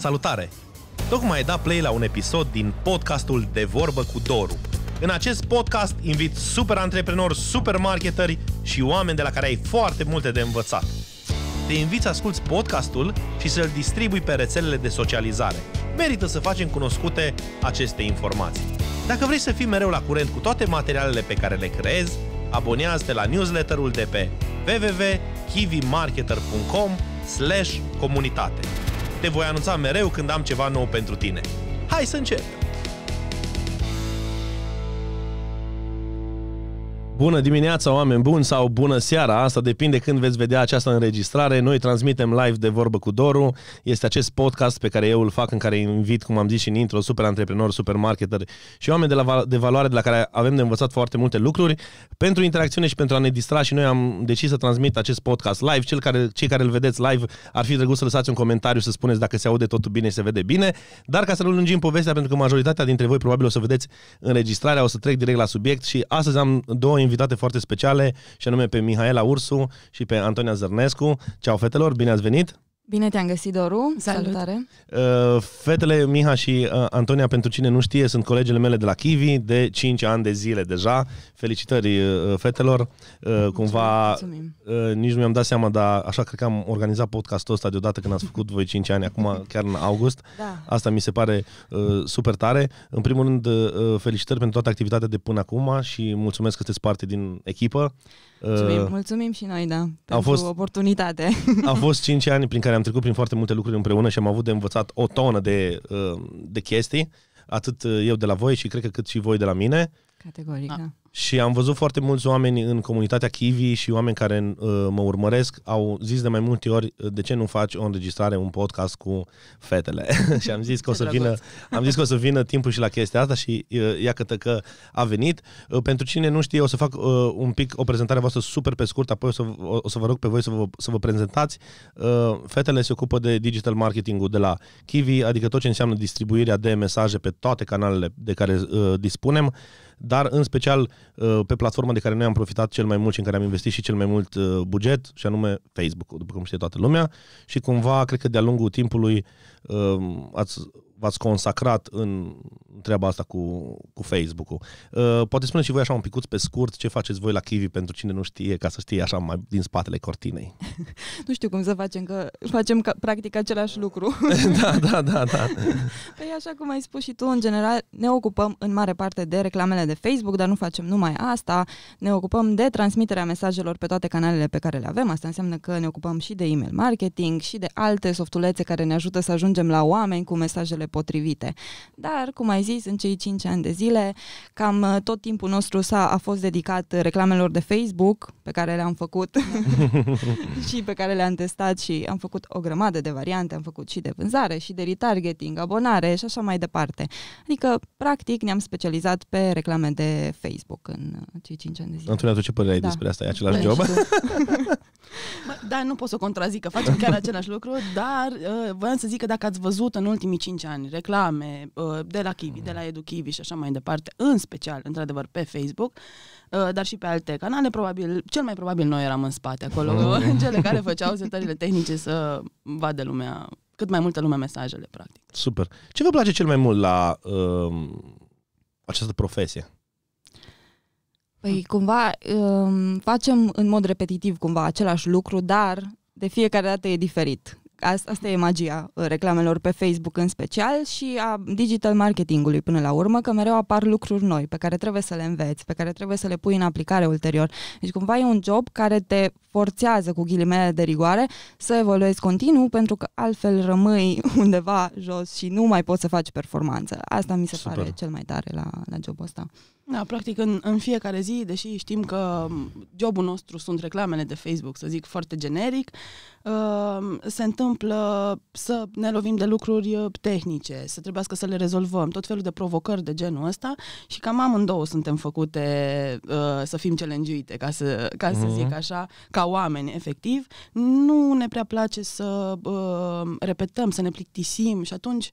Salutare! Tocmai ai dat play la un episod din podcastul De Vorbă cu Doru. În acest podcast invit super antreprenori, marketeri și oameni de la care ai foarte multe de învățat. Te invit să asculti podcastul și să-l distribui pe rețelele de socializare. Merită să facem cunoscute aceste informații. Dacă vrei să fii mereu la curent cu toate materialele pe care le creezi, abonează-te la newsletterul de pe www.kivimarketer.com slash comunitate. Te voi anunța mereu când am ceva nou pentru tine. Hai să încep! Bună dimineața, oameni buni, sau bună seara, asta depinde când veți vedea această înregistrare. Noi transmitem live de vorbă cu Doru. Este acest podcast pe care eu îl fac, în care invit, cum am zis și în intro, super antreprenori, marketer și oameni de, la, de valoare de la care avem de învățat foarte multe lucruri. Pentru interacțiune și pentru a ne distra și noi am decis să transmit acest podcast live. Cel care, cei care îl vedeți live ar fi drăguț să lăsați un comentariu să spuneți dacă se aude totul bine și se vede bine. Dar ca să nu lungim povestea, pentru că majoritatea dintre voi probabil o să vedeți înregistrarea, o să trec direct la subiect și astăzi am două invitate foarte speciale, și anume pe Mihaela Ursu și pe Antonia Zărnescu. Ceau, fetelor, bine ați venit! Bine te-am găsit, Doru. Salut. Salutare. Uh, fetele Miha și uh, Antonia, pentru cine nu știe, sunt colegele mele de la Kiwi de 5 ani de zile deja. Felicitări uh, fetelor. Mulțumim, cumva mulțumim. nici nu mi-am dat seama, dar așa cred că am organizat podcastul ăsta deodată când ați făcut voi 5 ani, acum chiar în august. Da. Asta mi se pare super tare. În primul rând, felicitări pentru toată activitatea de până acum și mulțumesc că sunteți parte din echipă. Mulțumim, mulțumim și noi, da, pentru a fost, oportunitate. Au fost 5 ani prin care am trecut prin foarte multe lucruri împreună și am avut de învățat o tonă de, uh, de chestii, atât uh, eu de la voi și cred că cât și voi de la mine. Categoric, da. da. Și am văzut foarte mulți oameni în comunitatea Kiwi și oameni care uh, mă urmăresc au zis de mai multe ori uh, de ce nu faci o înregistrare, un podcast cu fetele. și am zis că o să vină, am zis că o să vină timpul și la chestia asta și uh, iată că a venit. Uh, pentru cine nu știe, o să fac uh, un pic o prezentare voastră super pe scurt, apoi o să, o, o să vă rog pe voi să vă, să vă prezentați. Uh, fetele se ocupă de digital marketing-ul de la Kiwi, adică tot ce înseamnă distribuirea de mesaje pe toate canalele de care uh, dispunem. Uh, dar în special uh, pe platforma de care noi am profitat cel mai mult și în care am investit și cel mai mult uh, buget, și anume Facebook, după cum știe toată lumea, și cumva cred că de-a lungul timpului uh, ați v-ați consacrat în treaba asta cu, cu Facebook-ul. Uh, poate spune și voi așa un picuț pe scurt ce faceți voi la Kiwi pentru cine nu știe, ca să știe așa mai din spatele cortinei. nu știu cum să facem, că facem ca, practic același lucru. da, da, da, da. Păi așa cum ai spus și tu, în general ne ocupăm în mare parte de reclamele de Facebook, dar nu facem numai asta. Ne ocupăm de transmiterea mesajelor pe toate canalele pe care le avem. Asta înseamnă că ne ocupăm și de email marketing și de alte softulețe care ne ajută să ajungem la oameni cu mesajele potrivite. Dar, cum ai zis, în cei 5 ani de zile, cam uh, tot timpul nostru s-a, a fost dedicat uh, reclamelor de Facebook, pe care le-am făcut și pe care le-am testat și am făcut o grămadă de variante, am făcut și de vânzare, și de retargeting, abonare și așa mai departe. Adică, practic, ne-am specializat pe reclame de Facebook în uh, cei 5 ani de zile. Antonia, tu ce părere ai da. despre asta? E același Vezi da, job? Da, nu pot să o contrazic, că facem chiar același lucru, dar uh, voiam să zic că dacă ați văzut în ultimii 5 ani reclame uh, de la Kiwi, de la EduKiwi și așa mai departe, în special, într-adevăr, pe Facebook, uh, dar și pe alte canale, probabil, cel mai probabil noi eram în spate acolo, mm. în cele care făceau setările tehnice să vadă lumea, cât mai multă lume mesajele, practic. Super. Ce vă place cel mai mult la uh, această profesie? Păi cumva um, facem în mod repetitiv cumva același lucru, dar de fiecare dată e diferit. Asta e magia uh, reclamelor pe Facebook în special și a digital marketingului până la urmă, că mereu apar lucruri noi pe care trebuie să le înveți, pe care trebuie să le pui în aplicare ulterior. Deci cumva e un job care te forțează cu ghilimele de rigoare să evoluezi continuu pentru că altfel rămâi undeva jos și nu mai poți să faci performanță. Asta mi se Super. pare cel mai tare la, la jobul ăsta. Da, practic în, în fiecare zi, deși știm că jobul nostru sunt reclamele de Facebook, să zic foarte generic, uh, se întâmplă să ne lovim de lucruri uh, tehnice, să trebuiască să le rezolvăm, tot felul de provocări de genul ăsta și cam amândouă suntem făcute uh, să fim challenge ca să, ca să mhm. zic așa, ca oameni, efectiv. Nu ne prea place să repetăm, să ne plictisim și atunci,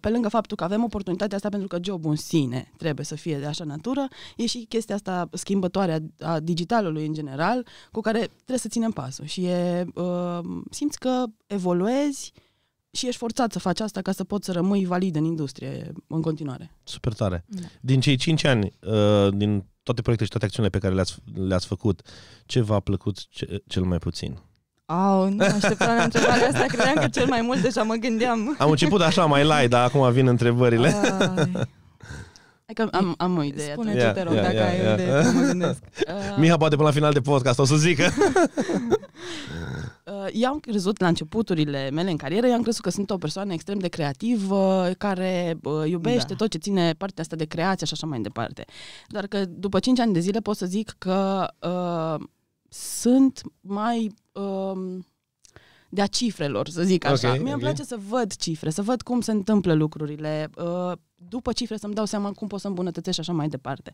pe lângă faptul că avem oportunitatea asta pentru că jobul în sine trebuie să fie de așa natură, cultură, e și chestia asta schimbătoare a, a digitalului în general, cu care trebuie să ținem pasul. Și e, uh, simți că evoluezi și ești forțat să faci asta ca să poți să rămâi valid în industrie în continuare. Super tare. Da. Din cei 5 ani, uh, din toate proiectele și toate acțiunile pe care le-ați, le-ați făcut, ce v-a plăcut ce, cel mai puțin? Au, nu așteptam întrebarea asta, credeam că cel mai mult deja mă gândeam. Am început așa mai lai, dar acum vin întrebările. Ai, Hai că am, am o idee. Spune tu, te rog, yeah, dacă yeah, ai yeah. idee, mă gândesc. Uh... Miha poate până la final de podcast o să zică. eu uh, am crezut la începuturile mele în carieră, eu am crezut că sunt o persoană extrem de creativă, care uh, iubește da. tot ce ține partea asta de creație și așa mai departe. Doar că după 5 ani de zile pot să zic că uh, sunt mai... Uh, de-a cifrelor, să zic așa. Okay, Mie okay. îmi place să văd cifre, să văd cum se întâmplă lucrurile, uh, după cifre să-mi dau seama cum pot să îmbunătățesc și așa mai departe.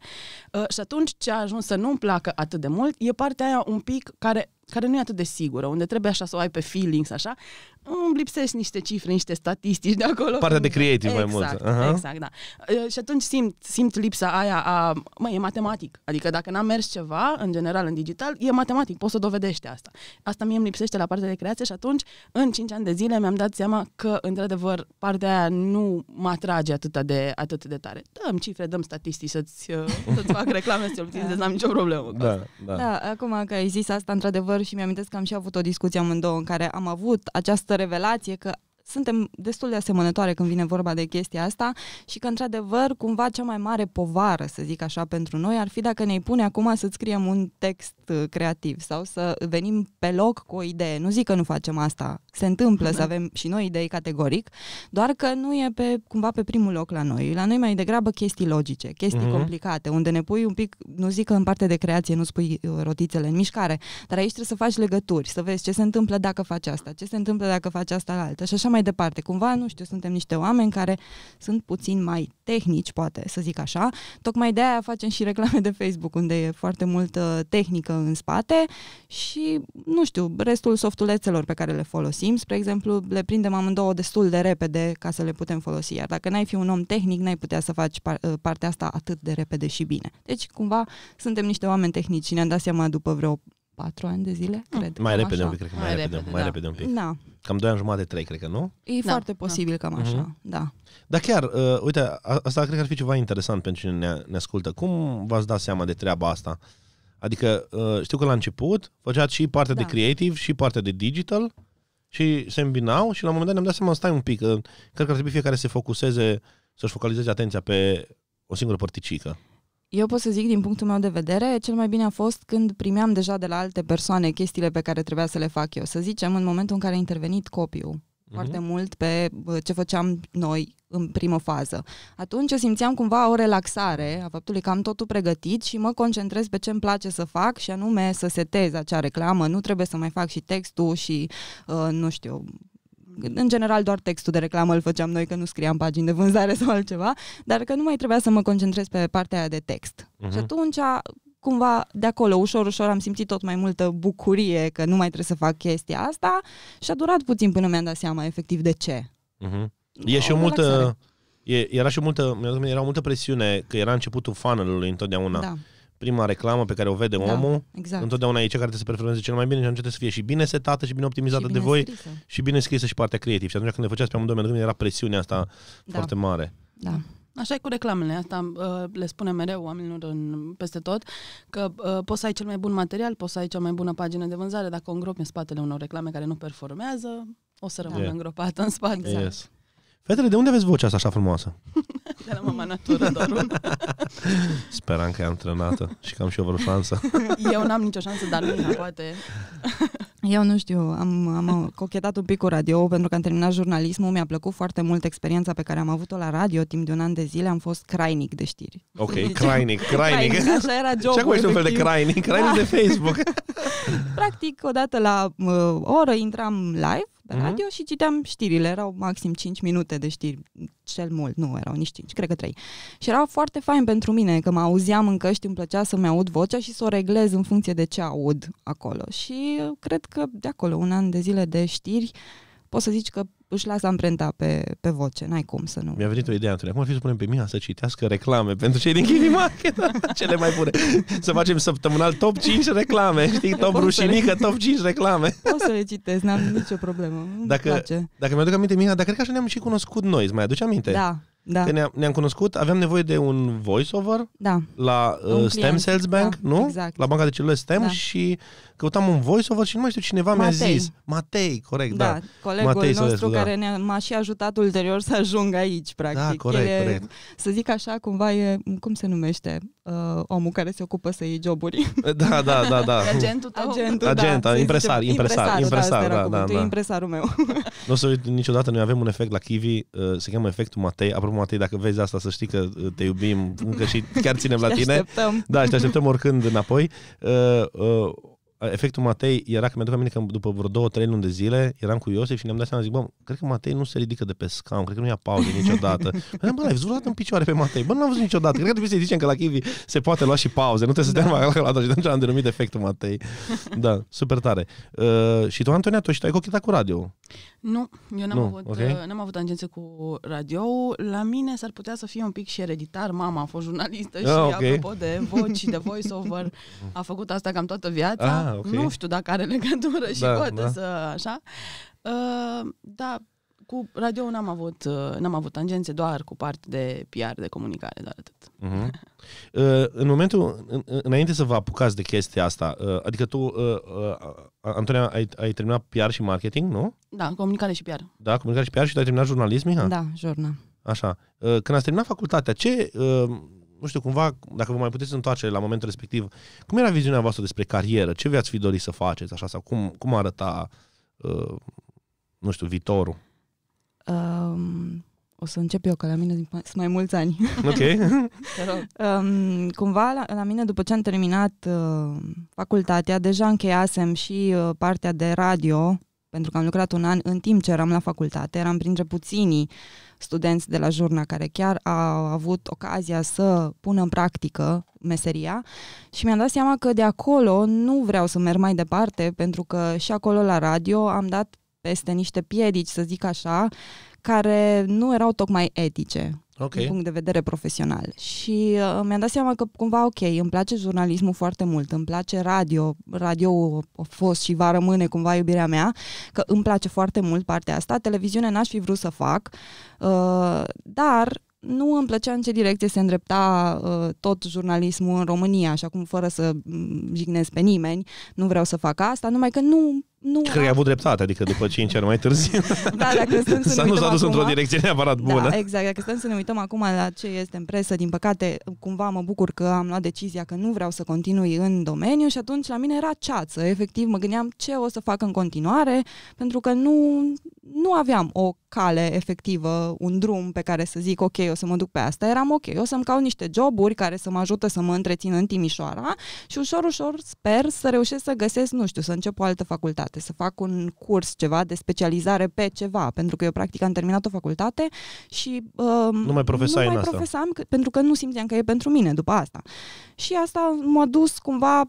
Uh, și atunci ce a ajuns să nu-mi placă atât de mult e partea aia un pic care, care nu e atât de sigură, unde trebuie așa să o ai pe feelings, așa, îmi lipsesc niște cifre, niște statistici de acolo. Partea de creative exact, mai mult. Exact, uh-huh. exact, da. Uh, și atunci simt, simt lipsa aia a, măi, e matematic. Adică dacă n-am mers ceva, în general, în digital, e matematic, poți să dovedești asta. Asta mie îmi lipsește la partea de creație și atunci, în 5 ani de zile, mi-am dat seama că, într-adevăr, partea aia nu mă atrage atât de de atât de tare. Dăm cifre, dăm statistici să-ți, uh, să-ți fac reclame, să-ți obținzi da. Deci n-am nicio problemă. Da, asta. da. da, acum că ai zis asta, într-adevăr, și mi-am că am și avut o discuție amândouă în care am avut această revelație că suntem destul de asemănătoare când vine vorba de chestia asta și că, într-adevăr, cumva cea mai mare povară, să zic așa, pentru noi ar fi dacă ne-i pune acum să scriem un text uh, creativ sau să venim pe loc cu o idee. Nu zic că nu facem asta, se întâmplă să mhm. avem și noi idei categoric, doar că nu e pe, cumva pe primul loc la noi. La noi mai degrabă chestii logice, chestii mm-hmm. complicate, unde ne pui un pic, nu zic că în parte de creație nu spui uh, rotițele în mișcare, dar aici trebuie să faci legături, să vezi ce se întâmplă dacă faci asta, ce se întâmplă dacă faci asta la altă și așa mai departe. Cumva, nu știu, suntem niște oameni care sunt puțin mai tehnici, poate să zic așa. Tocmai de aia facem și reclame de Facebook, unde e foarte multă tehnică în spate și, nu știu, restul softulețelor pe care le folosim, spre exemplu, le prindem amândouă destul de repede ca să le putem folosi. Iar dacă n-ai fi un om tehnic, n-ai putea să faci par- uh, partea asta atât de repede și bine. Deci, cumva, suntem niște oameni tehnici și ne-am dat seama după vreo patru ani de zile, mm. cred. Mai repede așa. un pic, cred că mai, mai repede, repede, mai da. repede un pic. Da. Cam doi ani jumate, trei cred că, nu? E da. foarte da. posibil da. cam așa, mm-hmm. da. Dar chiar, uh, uite, asta cred că ar fi ceva interesant pentru cine ne, ne ascultă. Cum v-ați dat seama de treaba asta? Adică uh, știu că la început făceați și partea da. de creative și partea de digital și se îmbinau și la un moment dat ne-am dat seama, stai un pic, că, uh, cred că ar trebui fiecare să se focuseze, să-și focalizeze atenția pe o singură părticică eu pot să zic, din punctul meu de vedere, cel mai bine a fost când primeam deja de la alte persoane chestiile pe care trebuia să le fac eu. Să zicem, în momentul în care a intervenit copiul mm-hmm. foarte mult pe ce făceam noi în primă fază. Atunci eu simțeam cumva o relaxare a faptului că am totul pregătit și mă concentrez pe ce îmi place să fac și anume să setez acea reclamă. Nu trebuie să mai fac și textul și, uh, nu știu, în general doar textul de reclamă îl făceam noi, că nu scriam pagini de vânzare sau altceva, dar că nu mai trebuia să mă concentrez pe partea aia de text. Uh-huh. Și atunci cumva de acolo, ușor, ușor am simțit tot mai multă bucurie că nu mai trebuie să fac chestia asta și a durat puțin până mi-am dat seama efectiv de ce. Uh-huh. E și o multă, e, era și o multă, era multă presiune că era începutul funnel-ului întotdeauna. Da prima reclamă pe care o vede da, omul, exact. întotdeauna e cea care trebuie să performeze cel mai bine și atunci trebuie să fie și bine setată și bine optimizată și bine de voi scrisă. și bine scrisă și partea creativă. Și atunci când le făceați pe amândoi, era presiunea asta da. foarte mare. Da. Așa e cu reclamele, asta uh, le spune mereu oamenilor în, peste tot, că uh, poți să ai cel mai bun material, poți să ai cea mai bună pagină de vânzare, dacă o îngropi în spatele unor reclame care nu performează, o să rămână yeah. îngropată în spate. Yes. Fetele, de unde aveți vocea asta așa frumoasă? De la mama natură, doar una. Speram că e antrenată și că am și eu vreo șansă. Eu n-am nicio șansă, dar nu poate. Eu nu știu, am, am cochetat un pic cu radio pentru că am terminat jurnalismul, mi-a plăcut foarte mult experiența pe care am avut-o la radio timp de un an de zile, am fost crainic de știri. Ok, crainic, crainic. Așa era job Ce acum ești un fel de crainic, crainic da. de Facebook. Practic, odată la uh, oră intram live pe mhm. radio mm-hmm. și citeam știrile. Erau maxim 5 minute de știri, cel mult, nu erau nici 5, cred că 3. Și era foarte fain pentru mine că mă auzeam în căști, îmi plăcea să-mi aud vocea și să o reglez în funcție de ce aud acolo. Și cred că de acolo, un an de zile de știri, poți să zici că își lasă amprenta pe, pe voce, n-ai cum să nu. Mi-a venit o idee, atunci. Acum ar fi să punem pe mine să citească reclame pentru cei din Market, da, cele mai bune. Să facem săptămânal top 5 reclame, știi? Top rușinică, le... top 5 reclame. Pot să le citesc, n-am nicio problemă. Dacă, dacă mi-aduc aminte, Mina, dar cred că așa ne-am și cunoscut noi, îți mai aduci aminte? Da, da. Că ne-am, ne-am cunoscut, aveam nevoie de un voiceover da. la uh, Stem client. Sales Bank, da, nu? Exact. La banca de celule Stem da. și căutam un voiceover și nu mai știu cineva Matei. mi-a zis. Matei, corect, da. da. Colegul Matei nostru da. care ne, m-a și ajutat ulterior să ajung aici, practic. Da, corect, e, corect. Să zic așa, cumva e, cum se numește uh, omul care se ocupă să iei joburi? Da, da, da. da. Agentul tău? Agentul, Agent, da, impresar, impresar, da, impresar, impresar, da, da, da, da. impresarul meu. Nu o să uit, niciodată noi avem un efect la Kiwi, uh, se cheamă efectul Matei, apropo Acum, Matei, dacă vezi asta, să știi că uh, te iubim încă și chiar ținem la tine. Așteptăm. Da, și te așteptăm oricând înapoi. Uh, uh, efectul Matei era că mi-aduc aminte că după vreo două, trei luni de zile eram cu Iosif și ne-am dat seama, zic, bă, cred că Matei nu se ridică de pe scaun, cred că nu ia pauze niciodată. Bă, păi, bă, l-ai văzut vreodată în picioare pe Matei? Bă, nu l-am văzut niciodată. Cred că trebuie să-i zicem că la Kiwi se poate lua și pauze, nu trebuie să da. dea la și atunci am denumit efectul Matei. Da, super tare. Uh, și tu, Antonia, tu și tu ai cochetat cu radio. Nu, eu n-am, nu, avut, okay. Uh, n-am avut tangențe cu radio La mine s-ar putea să fie un pic și ereditar. Mama a fost jurnalistă ah, și, okay. apropo de voci și de voice-over, a făcut asta cam toată viața. Ah, okay. Nu știu dacă are legătură și da, poate da. să așa. Uh, da, cu radio n-am avut, uh, n-am avut tangențe, doar cu parte de PR, de comunicare, doar atât. Uh-huh. Uh, în momentul, în, înainte să vă apucați de chestia asta, uh, adică tu, uh, uh Antonia, ai, ai terminat PR și marketing, nu? Da, comunicare și PR. Da, comunicare și PR și tu ai terminat jurnalism, Miha? Da, jurnal. Așa. Uh, când ați terminat facultatea, ce, nu știu, cumva, dacă vă mai puteți întoarce la momentul respectiv, cum era viziunea voastră despre carieră? Ce v-ați fi dorit să faceți, așa, sau cum, cum arăta, nu știu, viitorul? Um, o să încep eu, că la mine sunt mai mulți ani. Ok. um, cumva, la, la mine, după ce am terminat uh, facultatea, deja încheiasem și uh, partea de radio, pentru că am lucrat un an în timp ce eram la facultate. Eram printre puținii studenți de la Jurna care chiar au avut ocazia să pună în practică meseria și mi-am dat seama că de acolo nu vreau să merg mai departe pentru că și acolo la radio am dat peste niște piedici, să zic așa, care nu erau tocmai etice okay. din punct de vedere profesional. Și uh, mi-am dat seama că cumva, ok, îmi place jurnalismul foarte mult, îmi place radio, radio a fost și va rămâne cumva iubirea mea, că îmi place foarte mult partea asta, televiziune n-aș fi vrut să fac, uh, dar nu îmi plăcea în ce direcție se îndrepta uh, tot jurnalismul în România, așa cum fără să mm, jignesc pe nimeni, nu vreau să fac asta, numai că nu nu că ai avut dreptate, adică după 5 ani mai târziu. da, dacă stăm să ne nu s-a dus acum, într-o direcție neapărat da, bună. Da, exact, dacă stăm să ne uităm acum la ce este în presă, din păcate, cumva mă bucur că am luat decizia că nu vreau să continui în domeniu și atunci la mine era ceață. Efectiv, mă gândeam ce o să fac în continuare, pentru că nu, nu aveam o cale efectivă, un drum pe care să zic, ok, o să mă duc pe asta. Eram ok, o să-mi caut niște joburi care să mă ajută să mă întrețin în Timișoara și ușor, ușor sper să reușesc să găsesc, nu știu, să încep o altă facultate facultate, să fac un curs, ceva de specializare pe ceva, pentru că eu practic am terminat o facultate și uh, nu mai profesai nu mai profesam asta. pentru că nu simțeam că e pentru mine după asta. Și asta m-a dus cumva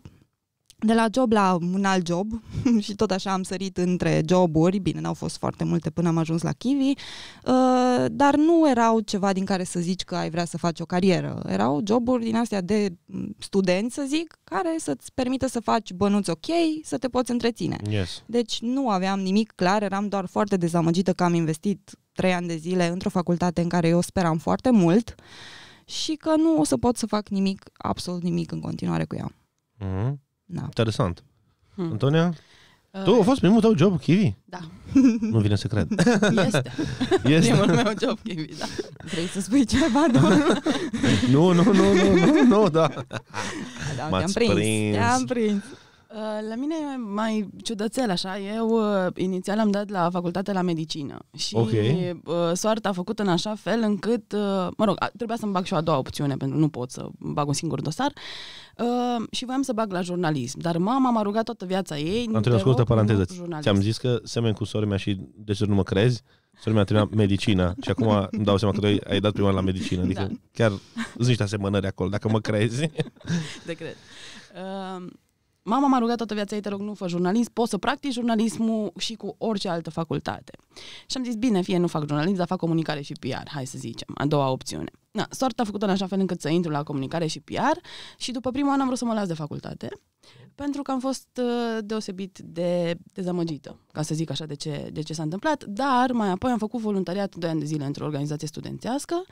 de la job la un alt job și tot așa am sărit între joburi, bine, n-au fost foarte multe până am ajuns la Kiwi, uh, dar nu erau ceva din care să zici că ai vrea să faci o carieră. Erau joburi din astea de mm, student, să zic, care să-ți permită să faci bănuți ok, să te poți întreține. Yes. Deci nu aveam nimic clar, eram doar foarte dezamăgită că am investit trei ani de zile într-o facultate în care eu speram foarte mult și că nu o să pot să fac nimic, absolut nimic în continuare cu ea. Mm-hmm. Da. Interesant. Hmm. Antonia? Uh, tu a fost primul tău job, Kiwi? Da. Nu vine să cred. Este. este. Primul meu job, Kiwi, da. Vrei să spui ceva, domnul? nu, nu, nu, nu, nu, nu, da. da te-am prins. prins. Te-am prins. Uh, la mine e mai ciudățel așa. Eu uh, inițial am dat la facultate la medicină și okay. Uh, soarta a făcut în așa fel încât, mă rog, trebuia să-mi bag și o a doua opțiune pentru că nu pot să bag un singur dosar și voiam să bag la jurnalism. Dar mama m-a rugat toată viața ei. Am trebuit scurtă paranteză. Ți-am zis că semen cu sora mea și de ce nu mă crezi? Sora mi a medicina și acum îmi dau seama că tu ai dat prima la medicină. Adică da. chiar sunt niște asemănări acolo, dacă mă crezi. Te cred. Uh... Mama m-a rugat toată viața ei, te rog, nu fă jurnalist, poți să practici jurnalismul și cu orice altă facultate. Și am zis, bine, fie nu fac jurnalism, dar fac comunicare și PR, hai să zicem, a doua opțiune. Na, soarta a făcut în așa fel încât să intru la comunicare și PR și după primul an am vrut să mă las de facultate pentru că am fost uh, deosebit de dezamăgită, ca să zic așa, de ce, de ce s-a întâmplat, dar mai apoi am făcut voluntariat 2 ani de zile într-o organizație studențească,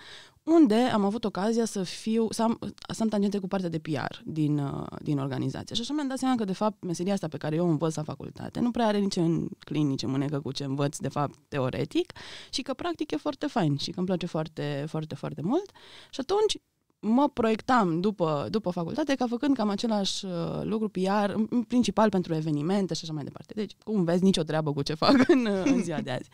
unde am avut ocazia să fiu, să am, să am tangente cu partea de PR din, uh, din organizație. Și așa mi-am dat seama că, de fapt, meseria asta pe care eu o învăț la facultate nu prea are nici în în mânecă cu ce învăț, de fapt, teoretic și că, practic, e foarte fain și că îmi place foarte, foarte, foarte mult. Și atunci mă proiectam după, după facultate ca făcând cam același uh, lucru PR, în principal pentru evenimente și așa mai departe. Deci, cum vezi, nicio treabă cu ce fac în, uh, în ziua de azi.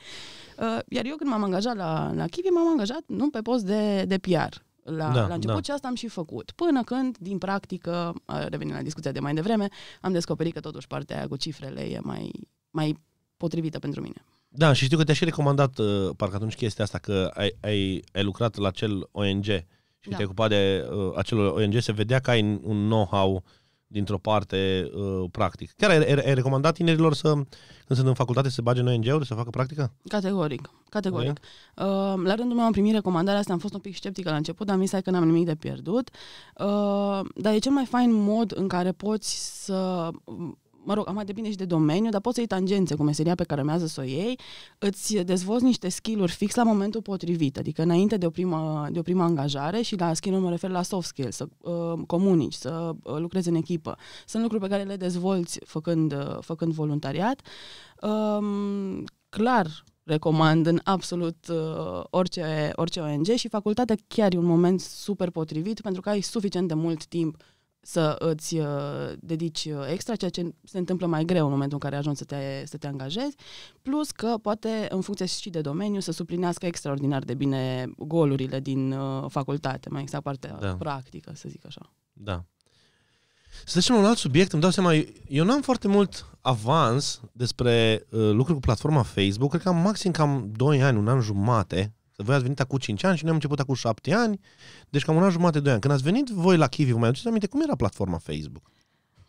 Uh, iar eu când m-am angajat la, la Kiwi, m-am angajat nu pe post de, de PR, la, da, la început da. și asta am și făcut. Până când, din practică, revenind la discuția de mai devreme, am descoperit că totuși partea aia cu cifrele e mai, mai potrivită pentru mine. Da, și știu că te-a și recomandat, parcă atunci, chestia asta, că ai, ai, ai lucrat la cel ONG și da. te ocupa de uh, acel ONG, se vedea că ai un know-how dintr-o parte uh, practic. Chiar ai, ai recomandat tinerilor să, când sunt în facultate, să se bage în ONG-uri, să facă practică? Categoric, categoric. Uh, la rândul meu am primit recomandarea asta, am fost un pic sceptică la început, dar am zis că n-am nimic de pierdut. Uh, dar e cel mai fain mod în care poți să mă rog, mai depinde și de domeniu, dar poți să iei tangențe cu meseria pe care urmează să o iei, îți dezvolți niște skill-uri fix la momentul potrivit, adică înainte de o primă, de o primă angajare și la skill uri mă refer la soft skills, să uh, comunici, să uh, lucrezi în echipă. Sunt lucruri pe care le dezvolți făcând, uh, făcând voluntariat. Um, clar, recomand în absolut uh, orice, orice ONG și facultatea chiar e un moment super potrivit pentru că ai suficient de mult timp uh, să îți uh, dedici uh, extra, ceea ce se întâmplă mai greu în momentul în care ajungi să te, să te angajezi, plus că poate, în funcție și de domeniu, să suplinească extraordinar de bine golurile din uh, facultate, mai exact partea da. practică, să zic așa. Da. Să trecem la un alt subiect, îmi dau seama, eu n-am foarte mult avans despre uh, lucruri cu platforma Facebook, cred că am maxim cam 2 ani, un an jumate, voi ați venit acum 5 ani și noi am început acum 7 ani, deci cam un an jumate, 2 ani. Când ați venit voi la Kiwi, vă mai aduceți aminte cum era platforma Facebook?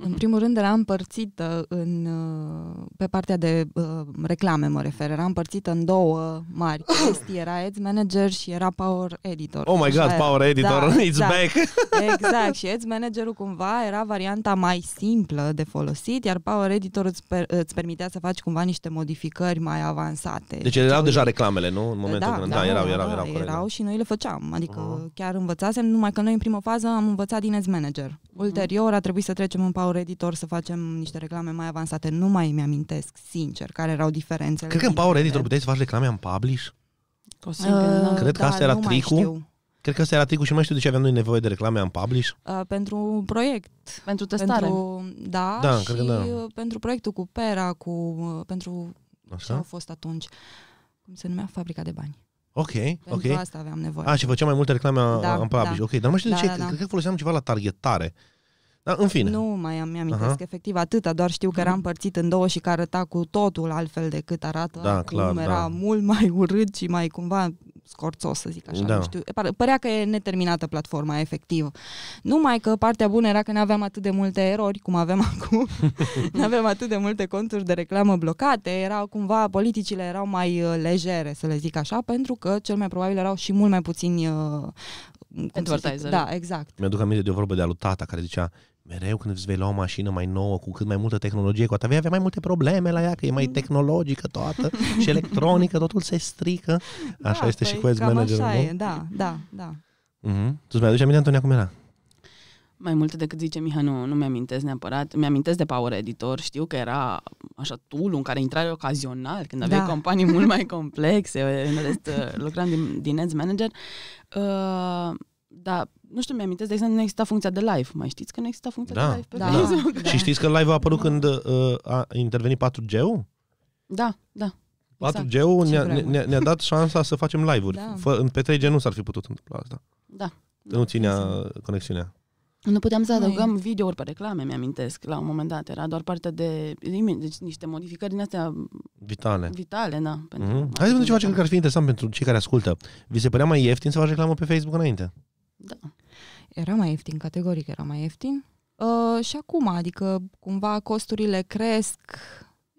În mhm. primul rând era împărțită în, uh, pe partea de uh, reclame mă refer, era împărțită în două mari ah! chestii, era Ads Manager și era Power Editor. Oh my god, era. Power Editor, da, it's da. back! Exact, și Ads Managerul cumva era varianta mai simplă de folosit, iar Power Editor îți, per, îți permitea să faci cumva niște modificări mai avansate. Deci erau deja reclamele, nu? În momentul da, când... Da, da, erau, da, erau, da, erau. Erau, erau și noi le făceam, adică uh-huh. chiar învățasem, numai că noi în prima fază am învățat din Ads Manager. Mhm. Ulterior a trebuit să trecem în Power sau Redditor să facem niște reclame mai avansate. Nu mai mi-amintesc, sincer, care erau diferențele. Cred că în Power Editor puteai să faci reclame în Publish. Posibil, uh, da. Cred că da, asta era tricul. Cred că asta era tricul și mai știu de ce aveam noi nevoie de reclame în publish. Uh, pentru un proiect. Pentru testare. Pentru, da, da, și cred că da. Uh, pentru proiectul cu Pera, cu, uh, pentru Așa? ce au fost atunci, cum se numea, Fabrica de Bani. Ok, pentru ok. asta aveam nevoie. A, ah, și făceam mai multe reclame uh, da, în publish. Da. Ok, dar nu mai știu da, de ce, da, da. cred că foloseam ceva la targetare. Da, în fine. Nu mai am, mi-amintesc Aha. efectiv atâta, doar știu că era împărțit în două și că arăta cu totul altfel decât arată da, acum. Clar, era da. mult mai urât și mai cumva scorțos, să zic așa. Da. Nu știu. Părea că e neterminată platforma, efectiv. Numai că partea bună era că nu aveam atât de multe erori, cum avem acum. nu aveam atât de multe conturi de reclamă blocate. Erau cumva, politicile erau mai uh, legere, să le zic așa, pentru că cel mai probabil erau și mult mai puțini uh, Advertiser. Da, exact. Mi-aduc aminte de o vorbă de lui tata care zicea mereu când îți vei lua o mașină mai nouă, cu cât mai multă tehnologie, cu atât vei avea mai multe probleme la ea, că e mai tehnologică toată și electronică, totul se strică. Așa da, este păi, și cu Edge Manager. Așa e, da, da, da. Mm-hmm. Tu îți mai aduci aminte, Antonia, cum era? Mai multe decât zice Miha, nu, nu mi-amintesc neapărat. Mi-amintesc de Power Editor, știu că era așa tool în care intrai ocazional, când aveai da. companii mult mai complexe, în rest uh, lucram din, din Ads Manager. Uh, da, nu știu, mi am de exemplu, nu exista funcția de live. Mai știți că nu exista funcția da. de live pe da. Facebook? Da. da. Și știți că live a apărut da. când uh, a intervenit 4G-ul? Da, da. 4G-ul exact. ne-a, ne-a, ne-a dat șansa să facem live-uri. Da. Fă, pe 3G nu s-ar fi putut întâmpla asta. Da. Că nu ținea exact. conexiunea. Nu puteam să adăugăm Noi... videouri pe reclame, mi-amintesc, la un moment dat. Era doar parte de deci, niște modificări din astea... Vitale. Vitale, da. Mhm. Pentru mm-hmm. Hai să vedem ce facem care ar fi interesant pentru cei care ascultă. Vi se părea mai ieftin să faci reclamă pe Facebook înainte? Da. Era mai ieftin, categoric era mai ieftin. Uh, și acum, adică cumva costurile cresc,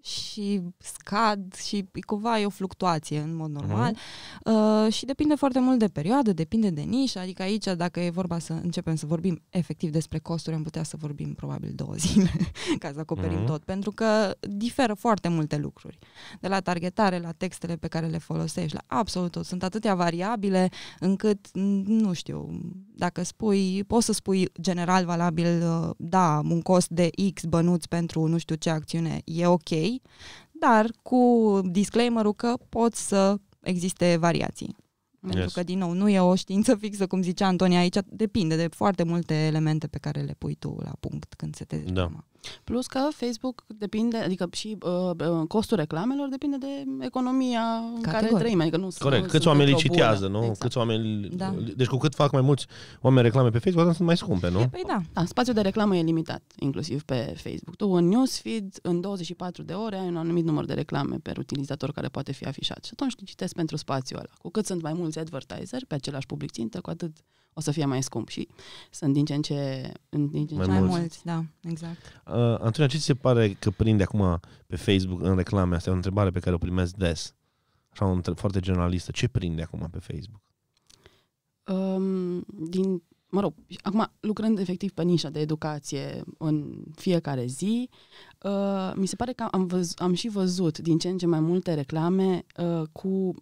și scad și cumva e o fluctuație în mod mhm. normal mm-hmm. uh, și depinde foarte mult de perioadă, depinde de nișă, adică aici dacă e vorba să începem să vorbim efectiv despre costuri, am putea să vorbim probabil două zile ca să acoperim mm-hmm. tot, pentru că diferă foarte multe lucruri, de la targetare, la textele pe care le folosești, la absolut tot, sunt atâtea variabile încât, nu știu, dacă spui, poți să spui general valabil, uh, da, un cost de X bănuți pentru nu știu ce acțiune, e ok, dar cu disclaimerul că pot să existe variații. Yes. Pentru că, din nou, nu e o știință fixă, cum zicea Antonia aici, depinde de foarte multe elemente pe care le pui tu la punct când se te da. Plus că Facebook depinde, adică și uh, uh, costul reclamelor depinde de economia în care trăim. Adică nu Corect, câți oameni licitează, nu? Exact. Câți oameni... Da. Deci cu cât fac mai mulți oameni reclame pe Facebook, atunci sunt mai scumpe, nu? Păi da. da. Spațiul de reclamă e limitat, inclusiv pe Facebook. Tu în newsfeed, în 24 de ore, ai un anumit număr de reclame per utilizator care poate fi afișat. Și atunci citești pentru spațiul ăla. Cu cât sunt mai mulți advertiseri pe același public țintă, cu atât o să fie mai scump și sunt din ce în ce, din ce, ce mai, mai mulți. mulți. da, exact. Uh, Antonia, ce ți se pare că prinde acum pe Facebook în reclame? Asta e o întrebare pe care o primesc des. Așa, o între- foarte generalistă. Ce prinde acum pe Facebook? Um, din, mă rog, acum lucrând efectiv pe nișa de educație în fiecare zi, uh, mi se pare că am, văz, am și văzut din ce în ce mai multe reclame uh, cu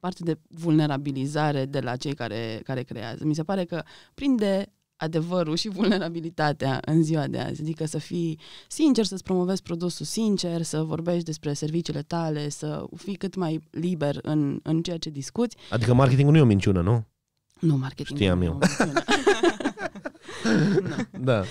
parte de vulnerabilizare de la cei care, care creează. Mi se pare că prinde adevărul și vulnerabilitatea în ziua de azi. Adică să fii sincer, să-ți promovezi produsul sincer, să vorbești despre serviciile tale, să fii cât mai liber în, în ceea ce discuți. Adică marketingul nu e o minciună, nu? Nu, marketingul Știam nu eu. e o minciună. da.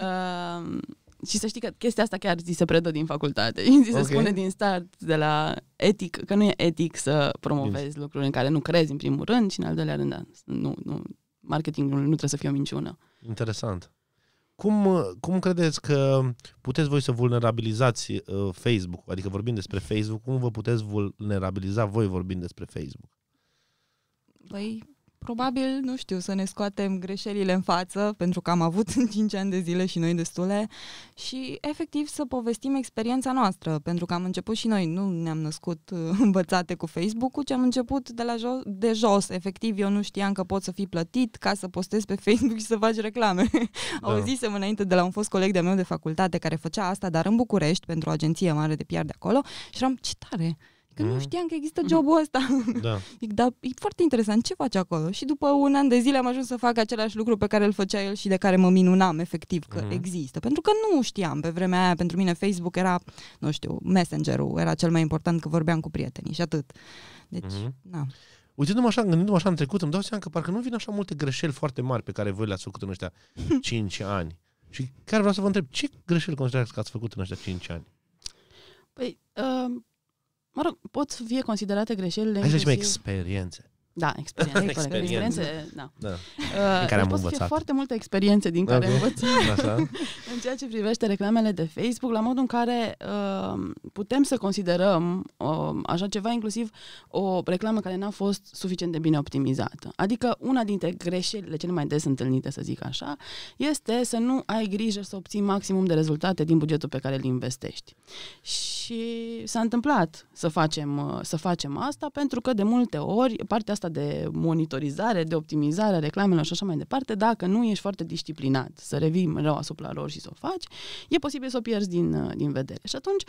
Uh, și să știi că chestia asta chiar ți se predă din facultate. Ți se okay. spune din start de la etic, că nu e etic să promovezi lucruri în care nu crezi în primul rând și în al doilea rând, da, nu, nu, marketingul nu trebuie să fie o minciună. Interesant. Cum, cum credeți că puteți voi să vulnerabilizați uh, Facebook? Adică vorbim despre Facebook, cum vă puteți vulnerabiliza voi vorbind despre Facebook? Păi, probabil, nu știu, să ne scoatem greșelile în față, pentru că am avut în 5 ani de zile și noi destule, și efectiv să povestim experiența noastră, pentru că am început și noi, nu ne-am născut uh, învățate cu Facebook-ul, ci am început de, la jos, de jos, efectiv, eu nu știam că pot să fi plătit ca să postez pe Facebook și să faci reclame. Da. Auzisem înainte de la un fost coleg de-al meu de facultate care făcea asta, dar în București, pentru o agenție mare de PR de acolo, și eram, ce tare! Că mm-hmm. nu mm. știam că există mm. jobul ăsta. Da. Zic, e foarte interesant, ce faci acolo? Și după un an de zile am ajuns să fac același lucru pe care îl făcea el și de care mă minunam efectiv că mm-hmm. există. Pentru că nu știam pe vremea aia, pentru mine Facebook era, nu știu, messengerul era cel mai important că vorbeam cu prietenii și atât. Deci, mm-hmm. da. Uitându-mă așa, gândindu-mă așa în trecut, îmi dau seama că parcă nu vin așa multe greșeli foarte mari pe care voi le-ați făcut în ăștia 5 ani. Și chiar vreau să vă întreb, ce greșeli considerați că ați făcut în ăștia 5 ani? Păi, uh, mă rog, pot fi considerate greșelile. Hai să zicem experiențe. Da, experiențe, experiențe, experiențe da. da. Uh, în care am foarte multe experiențe din care okay. învățăm în ceea ce privește reclamele de Facebook, la modul în care uh, putem să considerăm uh, așa ceva, inclusiv o reclamă care n-a fost suficient de bine optimizată. Adică una dintre greșelile cele mai des întâlnite, să zic așa, este să nu ai grijă să obții maximum de rezultate din bugetul pe care îl investești. Și s-a întâmplat să facem, uh, să facem asta pentru că de multe ori partea asta asta de monitorizare, de optimizare a reclamelor și așa mai departe, dacă nu ești foarte disciplinat să revii mereu asupra lor și să o faci, e posibil să o pierzi din, uh, din vedere. Și atunci,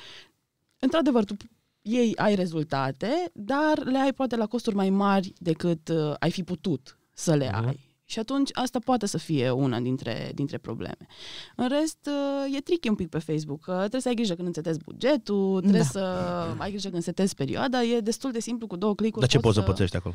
într-adevăr, tu ei ai rezultate, dar le ai poate la costuri mai mari decât uh, ai fi putut să le mhm. ai. Și atunci asta poate să fie una dintre, dintre probleme. În rest, uh, e tricky un pic pe Facebook, trebuie să ai grijă când setezi bugetul, trebuie da. să ai grijă când setezi perioada, e destul de simplu cu două clicuri. Dar ce poți să pățești acolo?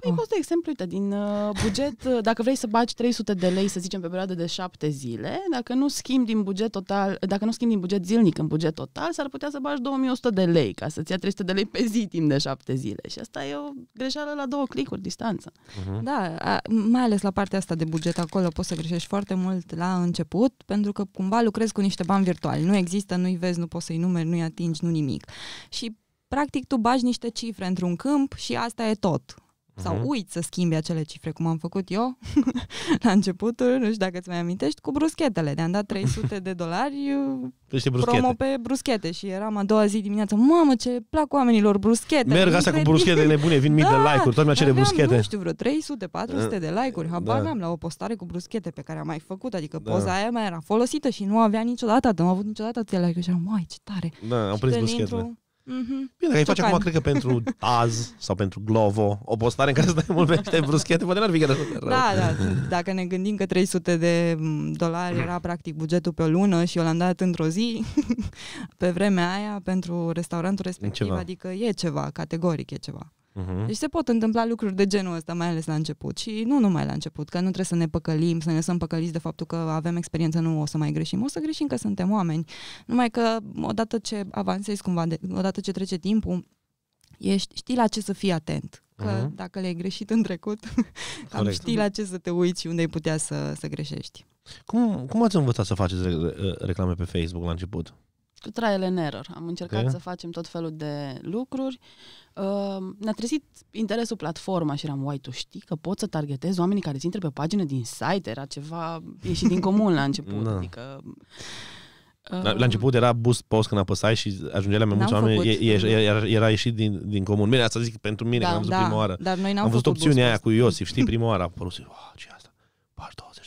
Păi oh. poți, de exemplu, uite, din uh, buget, uh, dacă vrei să baci 300 de lei, să zicem, pe perioada de șapte zile, dacă nu schimbi din buget total, dacă nu schimbi din buget zilnic în buget total, s-ar putea să baci 2100 de lei, ca să-ți ia 300 de lei pe zi timp de șapte zile. Și asta e o greșeală la două clicuri distanță. Uh-huh. Da, a, mai ales la partea asta de buget acolo, poți să greșești foarte mult la început, pentru că cumva lucrezi cu niște bani virtuali. Nu există, nu-i vezi, nu poți să-i numeri, nu-i atingi, nu nimic. Și practic tu bagi niște cifre într-un câmp și asta e tot sau uh-huh. Mhm. uit să schimbi acele cifre, cum am făcut eu la începutul, nu știu dacă îți mai amintești, cu bruschetele. Ne-am dat 300 de dolari uh, deci promo pe bruschete și eram a doua zi dimineața, mamă ce plac oamenilor bruschete. Merg asta cu bruschete nebune, vin da, mii de da, like-uri, tot mi cere bruschete. Nu știu, vreo 300-400 eh, de like-uri, eh, habar da. am la o postare cu bruschete pe care am mai făcut, adică da. poza aia mai era folosită și nu avea niciodată, nu am avut niciodată atâtea like-uri și am, mai ce tare. Da, am prins bruschetele. Mm-hmm. Bine, că ai face acum, cred că pentru Taz sau pentru Glovo, o postare în care să dai mulvește bruschete, poate n-ar fi chiar rău. Da, da. Dacă ne gândim că 300 de mm, dolari era practic bugetul pe o lună și eu l-am dat într-o zi, pe vremea aia, pentru restaurantul respectiv, ceva. adică e ceva, categoric e ceva. Uh-huh. Deci se pot întâmpla lucruri de genul ăsta, mai ales la început. Și nu numai la început, că nu trebuie să ne păcălim, să ne lăsăm păcăliți de faptul că avem experiență, nu o să mai greșim. O să greșim că suntem oameni. Numai că odată ce avansezi cumva, de, odată ce trece timpul, ești, știi la ce să fii atent. Că uh-huh. dacă le-ai greșit în trecut, am știi la ce să te uiți și unde ai putea să, să greșești. Cum, cum ați învățat să faceți reclame pe Facebook la început? trial and error. Am încercat okay. să facem tot felul de lucruri. Uh, ne-a trezit interesul platforma și eram, uai, tu știi că poți să targetezi oamenii care ți intră pe pagină din site? Era ceva ieșit din comun la început. no. Da. adică, la, la ehm, început era boost post când apăsai și ajungea la mai mulți oameni, făcut, e, e, era, era ieșit din, din comun. Bine, asta zic pentru mine, da, că am văzut da, prima oară. Dar noi n-am am văzut opțiunea aia cu Iosif, știi, prima oară a apărut, oh, ce asta? Par 20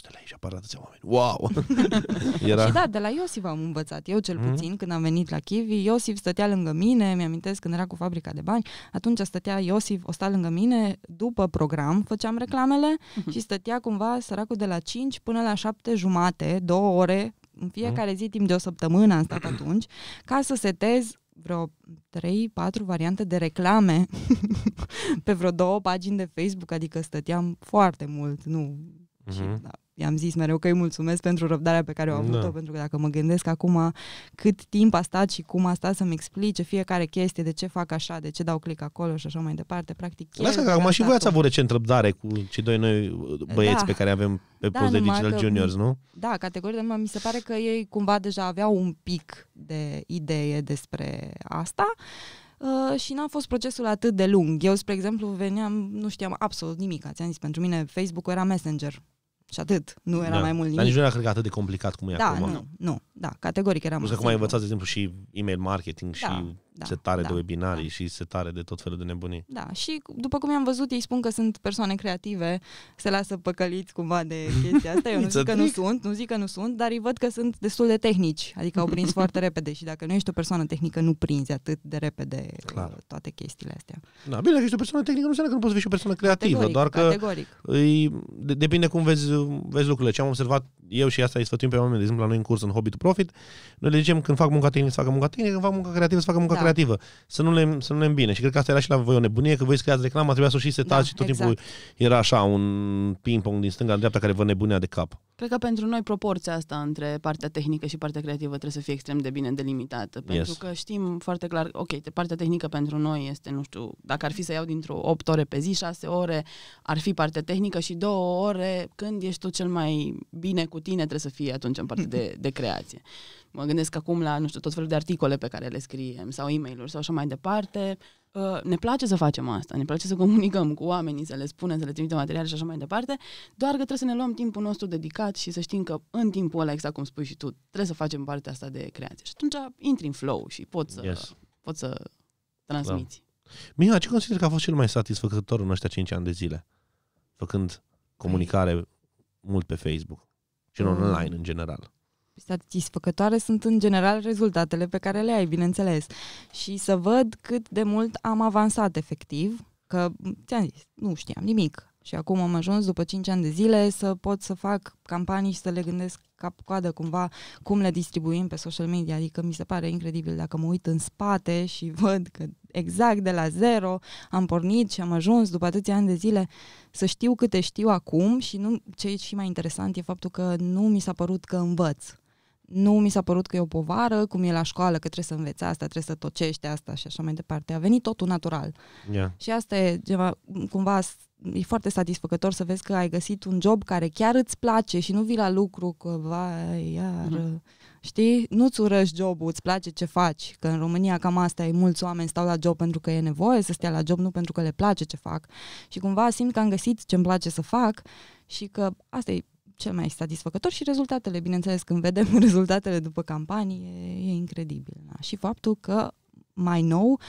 apărat atâția oameni. Wow! Era... și da, de la Iosif am învățat. Eu cel mhm. puțin, mm-hmm. când am venit la Kivi, Iosif stătea lângă mine, mi-amintesc când era cu fabrica de bani, atunci stătea Iosif, o sta lângă mine, după program făceam reclamele mm-hmm. și stătea cumva săracul de la 5 până la 7 jumate, două ore, în fiecare mhm. zi timp de o săptămână am stat atunci, ca să setez vreo 3-4 variante de reclame pe vreo două pagini de Facebook, adică stăteam foarte mult, nu. Mm-hmm. Și, mhm. da, i-am zis mereu că îi mulțumesc pentru răbdarea pe care o avut-o, da. pentru că dacă mă gândesc acum cât timp a stat și cum a stat să-mi explice fiecare chestie, de ce fac așa, de ce dau click acolo și așa mai departe, practic. Lasă că acum și voi ați avut recent răbdare cu cei doi noi uh, băieți da. pe care avem pe da, post de Digital că, Juniors, nu? Da, categoria numai mi se pare că ei cumva deja aveau un pic de idee despre asta. Uh, și n-a fost procesul atât de lung. Eu, spre exemplu, veneam, nu știam absolut nimic. Ți-am zis, pentru mine Facebook era Messenger și atât. Nu era da. mai mult nimic. Dar nici nu era, cred că, atât de complicat cum e da, acum. Da, nu, nu. Da, categoric era mai Nu că cum ai învățat, de exemplu, și email marketing da. și da, setare da, de webinarii da. și setare de tot felul de nebunii. Da, și după cum i-am văzut, ei spun că sunt persoane creative, se lasă păcăliți cumva de chestia asta. Eu nu zic că nu sunt, nu zic că nu sunt, dar îi văd că sunt destul de tehnici, adică au prins foarte repede și dacă nu ești o persoană tehnică, nu prinzi atât de repede Clar. Uh, toate chestiile astea. Da, bine, ești o persoană tehnică nu înseamnă că nu poți fi și o persoană creativă, categoric, doar că categoric. Îi, de, depinde cum vezi, vezi lucrurile. Ce am observat eu și asta îi sfătuim pe oameni, de exemplu, la noi în curs în Hobby to Profit, noi le zicem când fac munca tehnică să facă munca tehnică, când fac munca creativă să facă munca da, creativă creativă. Să nu le, să nu le îmbine. Și cred că asta era și la voi o nebunie, că voi scriați reclama, trebuia să o și setați da, și tot exact. timpul era așa un ping-pong din stânga în dreapta care vă nebunea de cap. Cred că pentru noi proporția asta între partea tehnică și partea creativă trebuie să fie extrem de bine delimitată, yes. pentru că știm foarte clar, ok, partea tehnică pentru noi este, nu știu, dacă ar fi să iau dintr-o 8 ore pe zi, 6 ore, ar fi partea tehnică și 2 ore când ești tu cel mai bine cu tine trebuie să fie atunci în parte de, de creație. Mă gândesc acum la, nu știu, tot felul de articole pe care le scriem sau e mail sau așa mai departe. Uh, ne place să facem asta, ne place să comunicăm cu oamenii, să le spunem, să le trimitem materiale și așa mai departe, doar că trebuie să ne luăm timpul nostru dedicat și să știm că în timpul ăla, exact cum spui și tu, trebuie să facem partea asta de creație. Și atunci intri în flow și poți să, yes. poți să transmiți. Da. Mihai, ce consider că a fost cel mai satisfăcător în ăștia 5 ani de zile? Făcând comunicare mult pe Facebook și în mm. online în general satisfăcătoare sunt în general rezultatele pe care le ai, bineînțeles. Și să văd cât de mult am avansat efectiv, că ți-am zis, nu știam nimic. Și acum am ajuns, după 5 ani de zile, să pot să fac campanii și să le gândesc cap-coadă cumva cum le distribuim pe social media. Adică mi se pare incredibil dacă mă uit în spate și văd că exact de la zero am pornit și am ajuns după atâția ani de zile să știu câte știu acum și nu, ce e și mai interesant e faptul că nu mi s-a părut că învăț nu mi s-a părut că e o povară, cum e la școală, că trebuie să înveți asta, trebuie să tocești asta și așa mai departe. A venit totul natural. Yeah. Și asta e ceva, cumva e foarte satisfăcător să vezi că ai găsit un job care chiar îți place și nu vii la lucru că, vai, iar... Mm-hmm. Știi? Nu-ți urăști jobul, îți place ce faci. Că în România cam asta e, mulți oameni stau la job pentru că e nevoie să stea la job, nu pentru că le place ce fac. Și cumva simt că am găsit ce-mi place să fac și că asta e cel mai satisfăcător și rezultatele, bineînțeles, când vedem rezultatele după campanie, e incredibil. Da? Și faptul că mai nou, uh,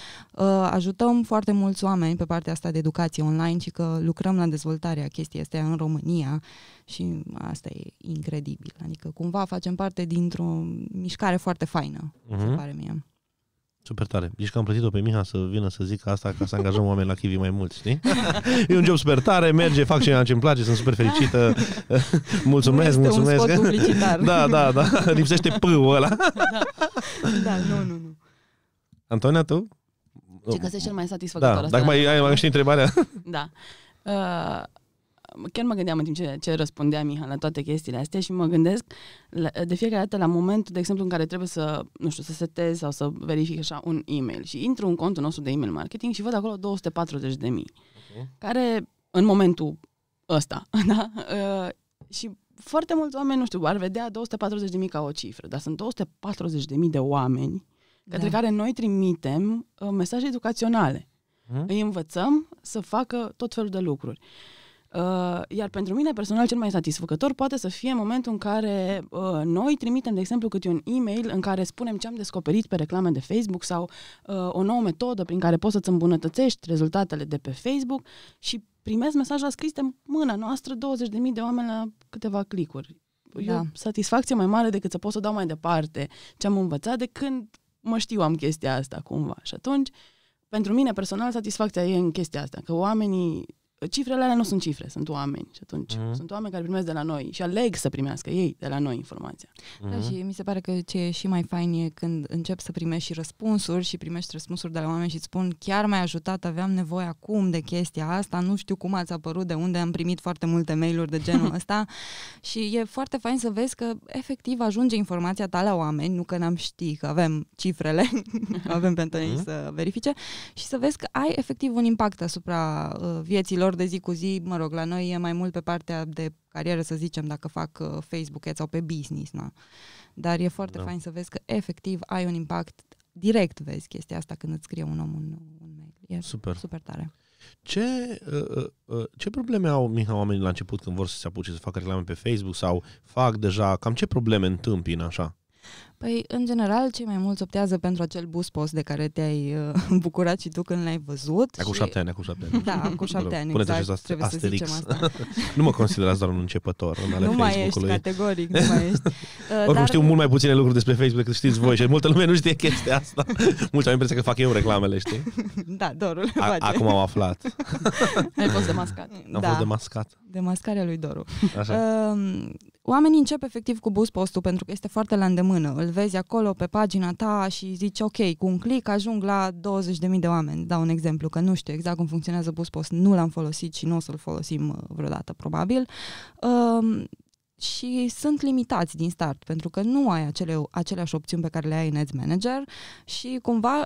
ajutăm foarte mulți oameni pe partea asta de educație online și că lucrăm la dezvoltarea chestii astea în România și asta e incredibil. Adică cumva facem parte dintr-o mișcare foarte faină, uh-huh. se mhm. pare mie. Super tare. Deci că am plătit-o pe Miha să vină să zic asta ca să angajăm oameni la Kiwi mai mulți, știi? e un job super tare, merge, fac ce îmi place, sunt super fericită. mulțumesc, este mulțumesc. Un spot da, da, da. Lipsește p ăla. da. da, nu, nu, nu. Antonia, tu? Ce găsești cel mai satisfăcător? Da, dacă mai ai, mai întrebarea. da. Uh, chiar mă gândeam în timp ce, ce răspundea Miha la toate chestiile astea și mă gândesc la, de fiecare dată la momentul, de exemplu, în care trebuie să, nu știu, să setez sau să verific așa un e-mail și intru în contul nostru de e-mail marketing și văd acolo 240.000 okay. care în momentul ăsta, da? Uh, și foarte mulți oameni, nu știu, ar vedea 240.000 ca o cifră, dar sunt 240.000 de de oameni da. către da. care noi trimitem uh, mesaje educaționale. Hmm? Îi învățăm să facă tot felul de lucruri. Uh, Uh, iar pentru mine personal cel mai satisfăcător poate să fie momentul în care uh, noi trimitem, de exemplu, câte un e-mail în care spunem ce am descoperit pe reclame de Facebook sau uh, o nouă metodă prin care poți să-ți îmbunătățești rezultatele de pe Facebook și primesc mesaj la scris de mâna noastră 20.000 de oameni la câteva clicuri. Da. E o satisfacție mai mare decât să pot să dau mai departe ce am învățat de când mă știu am chestia asta cumva. Și atunci, pentru mine personal, satisfacția e în chestia asta, că oamenii cifrele alea nu sunt cifre, sunt oameni. Și atunci mm-hmm. sunt oameni care primesc de la noi și aleg să primească ei de la noi informația. Mm-hmm. Da, și mi se pare că ce e și mai fain e când încep să primești și răspunsuri și primești răspunsuri de la oameni și îți spun chiar m-ai ajutat, aveam nevoie acum de chestia asta, nu știu cum ați apărut, de unde am primit foarte multe mail-uri de genul ăsta. și e foarte fain să vezi că efectiv ajunge informația ta la oameni, nu că n-am ști că avem cifrele, avem pentru ei mm-hmm. să verifice și să vezi că ai efectiv un impact asupra uh, vieților lor de zi cu zi, mă rog, la noi e mai mult pe partea de carieră, să zicem, dacă fac uh, Facebook Ads sau pe business, na. Dar e foarte da. fain să vezi că efectiv ai un impact direct vezi chestia asta când îți scrie un om un, un mail. E super. super tare. Ce, uh, uh, ce probleme au Miha oamenii la început când vor să se apuce să facă reclame pe Facebook sau fac deja, cam ce probleme întâmpin așa? Păi, în general, cei mai mulți optează pentru acel bus post de care te-ai uh, bucurat și tu când l-ai văzut. Acum și... șapte ani, acum șapte ani. Da, acum șapte ani, Puneți exact, acest trebuie asterix. să zicem asta. nu mă considerați doar un începător în ale Nu mai ești, categoric, nu mai ești. Uh, Oricum dar... știu mult mai puține lucruri despre Facebook decât știți voi și multă lume nu știe chestia asta. Mulți au impresia că fac eu reclamele, știi? da, Doru. le face. Acum am aflat. Ai fost demascat. Am da. fost demascat. Demascarea lui Doru. Așa. Uh, oamenii încep efectiv cu bus postul pentru că este foarte la îndemână. Îl vezi acolo pe pagina ta și zici ok, cu un click ajung la 20.000 de oameni. Dau un exemplu că nu știu exact cum funcționează bus post, nu l-am folosit și nu o să-l folosim uh, vreodată probabil. Um, și sunt limitați din start pentru că nu ai acele, aceleași opțiuni pe care le ai în Ads Manager și cumva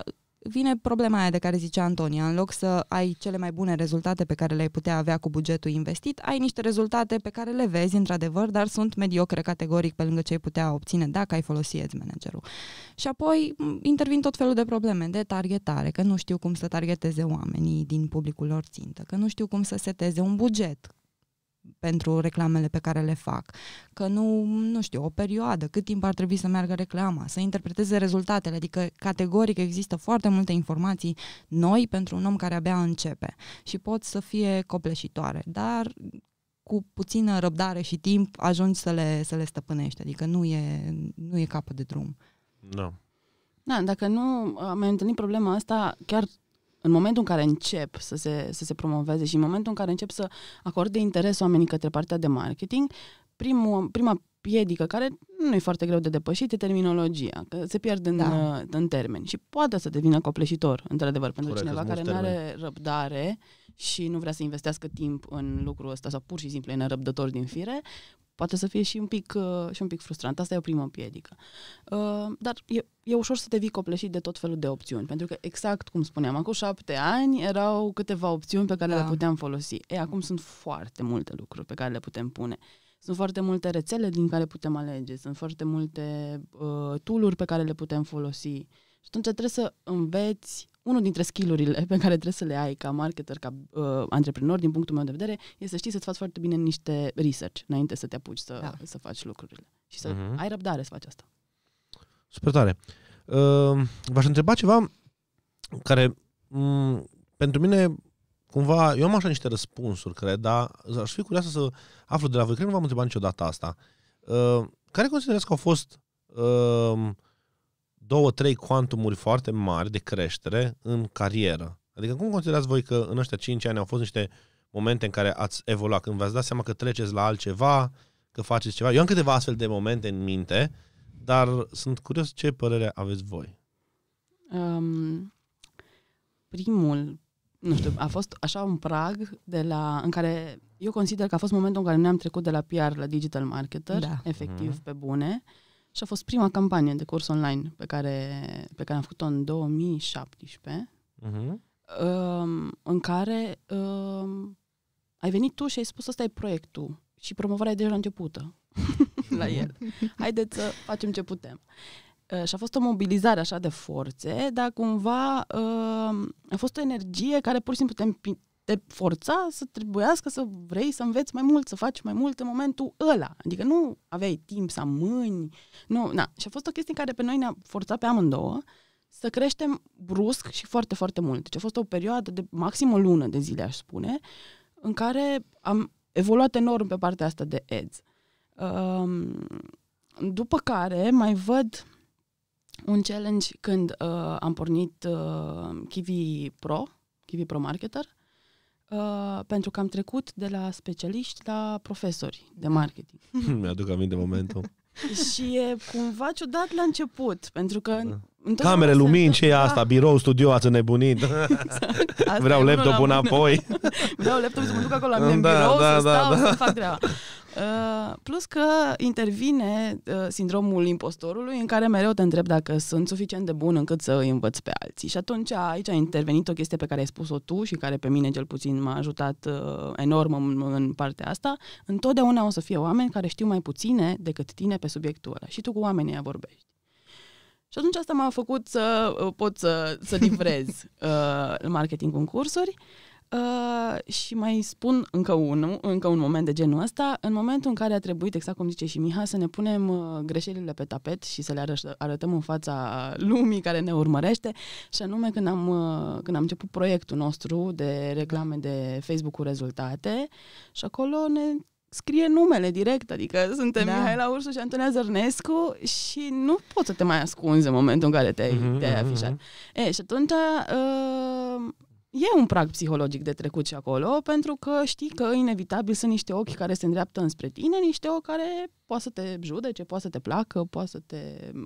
vine problema aia de care zicea Antonia. În loc să ai cele mai bune rezultate pe care le-ai putea avea cu bugetul investit, ai niște rezultate pe care le vezi, într-adevăr, dar sunt mediocre categoric pe lângă ce ai putea obține dacă ai folosi ads managerul. Și apoi intervin tot felul de probleme de targetare, că nu știu cum să targeteze oamenii din publicul lor țintă, că nu știu cum să seteze un buget, pentru reclamele pe care le fac. Că nu, nu știu, o perioadă, cât timp ar trebui să meargă reclama, să interpreteze rezultatele, adică categoric există foarte multe informații noi pentru un om care abia începe și pot să fie copleșitoare, dar cu puțină răbdare și timp ajungi să le, să le stăpânești, adică nu e, nu e capăt de drum. Nu. Da. No. Da, dacă nu am întâlnit problema asta, chiar în momentul în care încep să se, să se promoveze și în momentul în care încep să acorde interes oamenii către partea de marketing, primul, prima piedică care nu e foarte greu de depășit e terminologia, că se pierde în, da. Uh, în termeni și poate să devină copleșitor, într-adevăr, pentru Corect, cineva care nu are răbdare și nu vrea să investească timp în lucrul ăsta sau pur și simplu e nerăbdător din fire, poate să fie și un pic, uh, și un pic frustrant. Asta e o primă împiedică. Uh, dar e, e ușor să te vii copleșit de tot felul de opțiuni, pentru că exact cum spuneam, acum șapte ani erau câteva opțiuni pe care da. le puteam folosi. E, acum sunt foarte multe lucruri pe care le putem pune. Sunt foarte multe rețele din care putem alege, sunt foarte multe uh, tool pe care le putem folosi. Și atunci trebuie să înveți unul dintre skillurile pe care trebuie să le ai ca marketer, ca uh, antreprenor, din punctul meu de vedere, este să știi să-ți faci foarte bine niște research înainte să te apuci să, da. să faci lucrurile. Și să uh-huh. ai răbdare să faci asta. Super tare. Uh, v-aș întreba ceva care m- mm, pentru mine cumva, eu am așa niște răspunsuri, cred, dar aș fi curioasă să aflu de la voi. Cred că nu v-am întrebat niciodată asta. Uh, care considerați că au fost uh, două, trei cuantumuri foarte mari de creștere în carieră. Adică cum considerați voi că în ăștia 5 ani au fost niște momente în care ați evoluat, când v-ați dat seama că treceți la altceva, că faceți ceva? Eu am câteva astfel de momente în minte, dar sunt curios ce părere aveți voi. Um, primul, nu știu, a fost așa un prag de la, în care eu consider că a fost momentul în care ne-am trecut de la PR la digital marketer, da. efectiv, mm. pe bune, și a fost prima campanie de curs online pe care, pe care am făcut-o în 2017, mhm. uh-huh. Um, în care um, ai venit tu și ai spus, ăsta e proiectul și promovarea e deja începută la el. Haideți să facem ce putem. Uh, și a fost o mobilizare așa de forțe, dar cumva um, a fost o energie care pur și simplu te, împi- te forța să trebuiască să vrei să înveți mai mult, să faci mai mult în momentul ăla. Adică nu aveai timp să amâni. Nu, na. Și a fost o chestie care pe noi ne-a forțat pe amândouă să creștem brusc și foarte, foarte mult. Deci a fost o perioadă de maxim o lună de zile, aș spune, în care am evoluat enorm pe partea asta de ads. Um, după care mai văd un challenge când uh, am pornit uh, Kiwi Pro, Kiwi Pro Marketer, uh, Uh, pentru că am trecut de la specialiști la profesori de marketing. Hm, mi-aduc aminte momentul. și e cumva ciudat la început, pentru că... În Camere, lumini, ce e da. asta? Birou, studio, ați înnebunit. exact. Vreau laptopul înapoi. Vreau laptopul să mă duc acolo la mine da, în birou, da, să da, stau, da. să fac treaba. Uh, plus că intervine uh, sindromul impostorului în care mereu te întreb dacă sunt suficient de bun încât să îi învăț pe alții. Și atunci aici a intervenit o chestie pe care ai spus-o tu și care pe mine cel puțin m-a ajutat uh, enorm în, în partea asta. Întotdeauna o să fie oameni care știu mai puține decât tine pe subiectul ăla și tu cu oamenii vorbești. Și atunci asta m-a făcut să uh, pot să, să livrez uh, marketing în cursuri. Uh, Uh, și mai spun încă unul, încă un moment de genul ăsta, în momentul în care a trebuit, exact cum zice și Miha, să ne punem uh, greșelile pe tapet și să le arătăm în fața lumii care ne urmărește, și anume când am, uh, când am început proiectul nostru de reclame de Facebook cu rezultate și acolo ne scrie numele direct, adică suntem da. Mihaela Ursu și Antonia Zărnescu și nu poți să te mai ascunzi în momentul în care te-ai, mm te-ai mhm, afișat. Uh-huh. E, și atunci uh, E un prag psihologic de trecut și acolo, pentru că știi că inevitabil sunt niște ochi care se îndreaptă înspre tine, niște ochi care poate să te judece, poate să te placă, poate să te...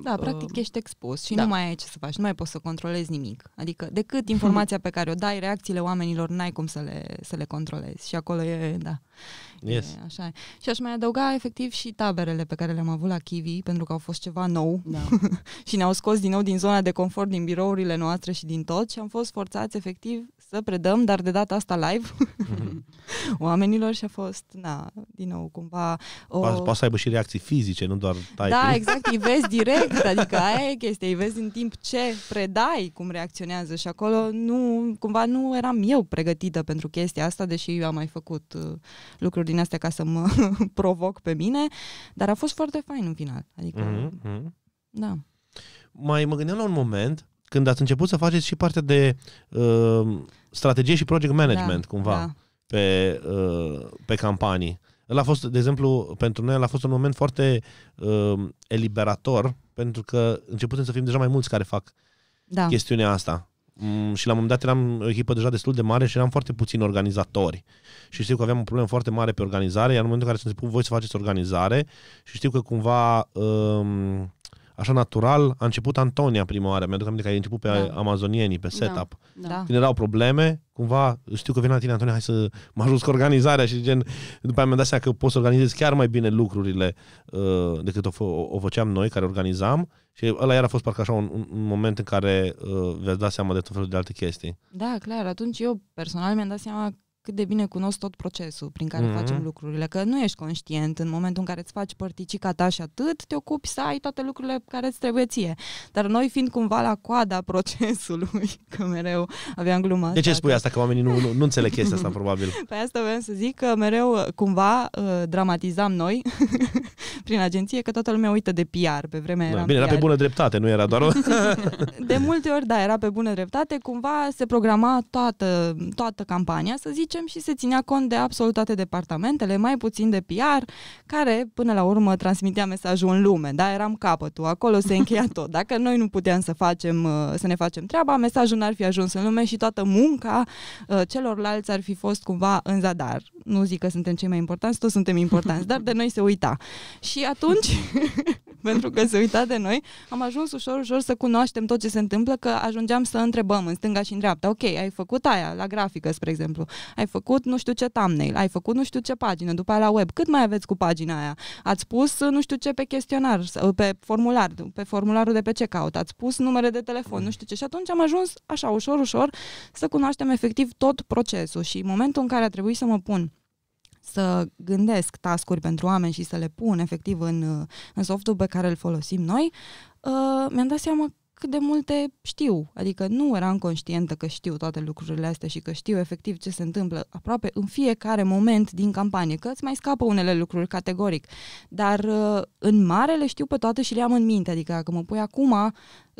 Da, uh... practic ești expus și da. nu mai ai ce să faci, nu mai poți să controlezi nimic. Adică decât informația pe care o dai, reacțiile oamenilor, n-ai cum să le, să le controlezi. Și acolo e, da, yes. e, așa e. Și aș mai adăuga efectiv și taberele pe care le-am avut la Kiwi, pentru că au fost ceva nou da. și ne-au scos din nou din zona de confort, din birourile noastre și din tot și am fost forțați efectiv să predăm, dar de data asta live, mhm. oamenilor și a fost, na, din nou, cumva... O... Poate să aibă și reacții fizice, nu doar typing. Da, exact, îi vezi direct, adică aia e chestia, îi vezi în timp ce predai cum reacționează și acolo nu, cumva nu eram eu pregătită pentru chestia asta, deși eu am mai făcut uh, lucruri din astea ca să mă provoc pe mine, dar a fost foarte fain în final, adică, mm-hmm. da. Mai mă gândeam la un moment când ați început să faceți și partea de uh, strategie și project da, management, da, cumva. Da pe, uh, pe campanii. El a fost, de exemplu, pentru noi, a fost un moment foarte uh, eliberator, pentru că începutem să fim deja mai mulți care fac da. chestiunea asta. Mm, și la un moment dat eram o echipă deja destul de mare și eram foarte puțini organizatori. Și știu că aveam un problemă foarte mare pe organizare, iar în momentul în care s-a început voi să faceți organizare și știu că cumva uh, așa natural, a început Antonia prima oară. Mi-aduc aminte că ai început pe da. amazonienii, pe da. setup. Da. Da. Când erau probleme, cumva, știu că vine la tine, Antonia, hai să mă ajut cu organizarea și gen, după aia mi-am dat seama că pot să organizez chiar mai bine lucrurile uh, decât o, o, o făceam noi, care organizam. Și ăla iar a fost parcă așa un, un moment în care uh, vi-ați dat seama de tot felul de alte chestii. Da, clar. Atunci eu personal mi-am dat seama cât de bine cunosc tot procesul prin care mm-hmm. facem lucrurile, că nu ești conștient în momentul în care îți faci părticica ta și atât, te ocupi să ai toate lucrurile care îți trebuie ție. Dar noi fiind cumva la coada procesului, că mereu aveam gluma De ce spui asta, că oamenii nu, nu, nu înțeleg chestia asta, probabil? Pe păi asta vreau să zic că mereu uh, cumva uh, dramatizam noi prin agenție că toată lumea uită de PR, pe vremea da, Bine, era pe bună dreptate, nu era doar o... de multe ori, da, era pe bună dreptate, cumva se programa toată, toată campania, să zicem, facem și se ținea cont de absolut toate departamentele, mai puțin de PR, care până la urmă transmitea mesajul în lume, da? Eram capătul, acolo se încheia tot. Dacă noi nu puteam să, facem, uh, să ne facem treaba, mesajul n-ar fi ajuns în lume și toată munca uh, celorlalți ar fi fost cumva în zadar. Nu zic că suntem cei mai importanți, toți suntem importanți, dar de noi se uita. Și atunci, pentru că se uita de noi, am ajuns ușor, ușor să cunoaștem tot ce se întâmplă, că ajungeam să întrebăm în stânga și în dreapta, ok, ai făcut aia la grafică, spre exemplu, ai ai făcut nu știu ce thumbnail, ai făcut nu știu ce pagină, după aia la web, cât mai aveți cu pagina aia? Ați pus uh, nu știu ce pe chestionar, uh, pe formular, pe formularul de pe ce caut ați pus numere de telefon, nu știu ce. Și atunci am ajuns așa ușor, ușor să cunoaștem efectiv tot procesul și momentul în care a trebuit să mă pun să gândesc tascuri pentru oameni și să le pun efectiv în, uh, în softul pe care îl folosim noi, uh, mi-am dat seama cât de multe știu. Adică nu eram conștientă că știu toate lucrurile astea și că știu efectiv ce se întâmplă aproape în fiecare moment din campanie, că îți mai scapă unele lucruri categoric. Dar uh, în mare le știu pe toate și le am în minte. Adică dacă mă pui acum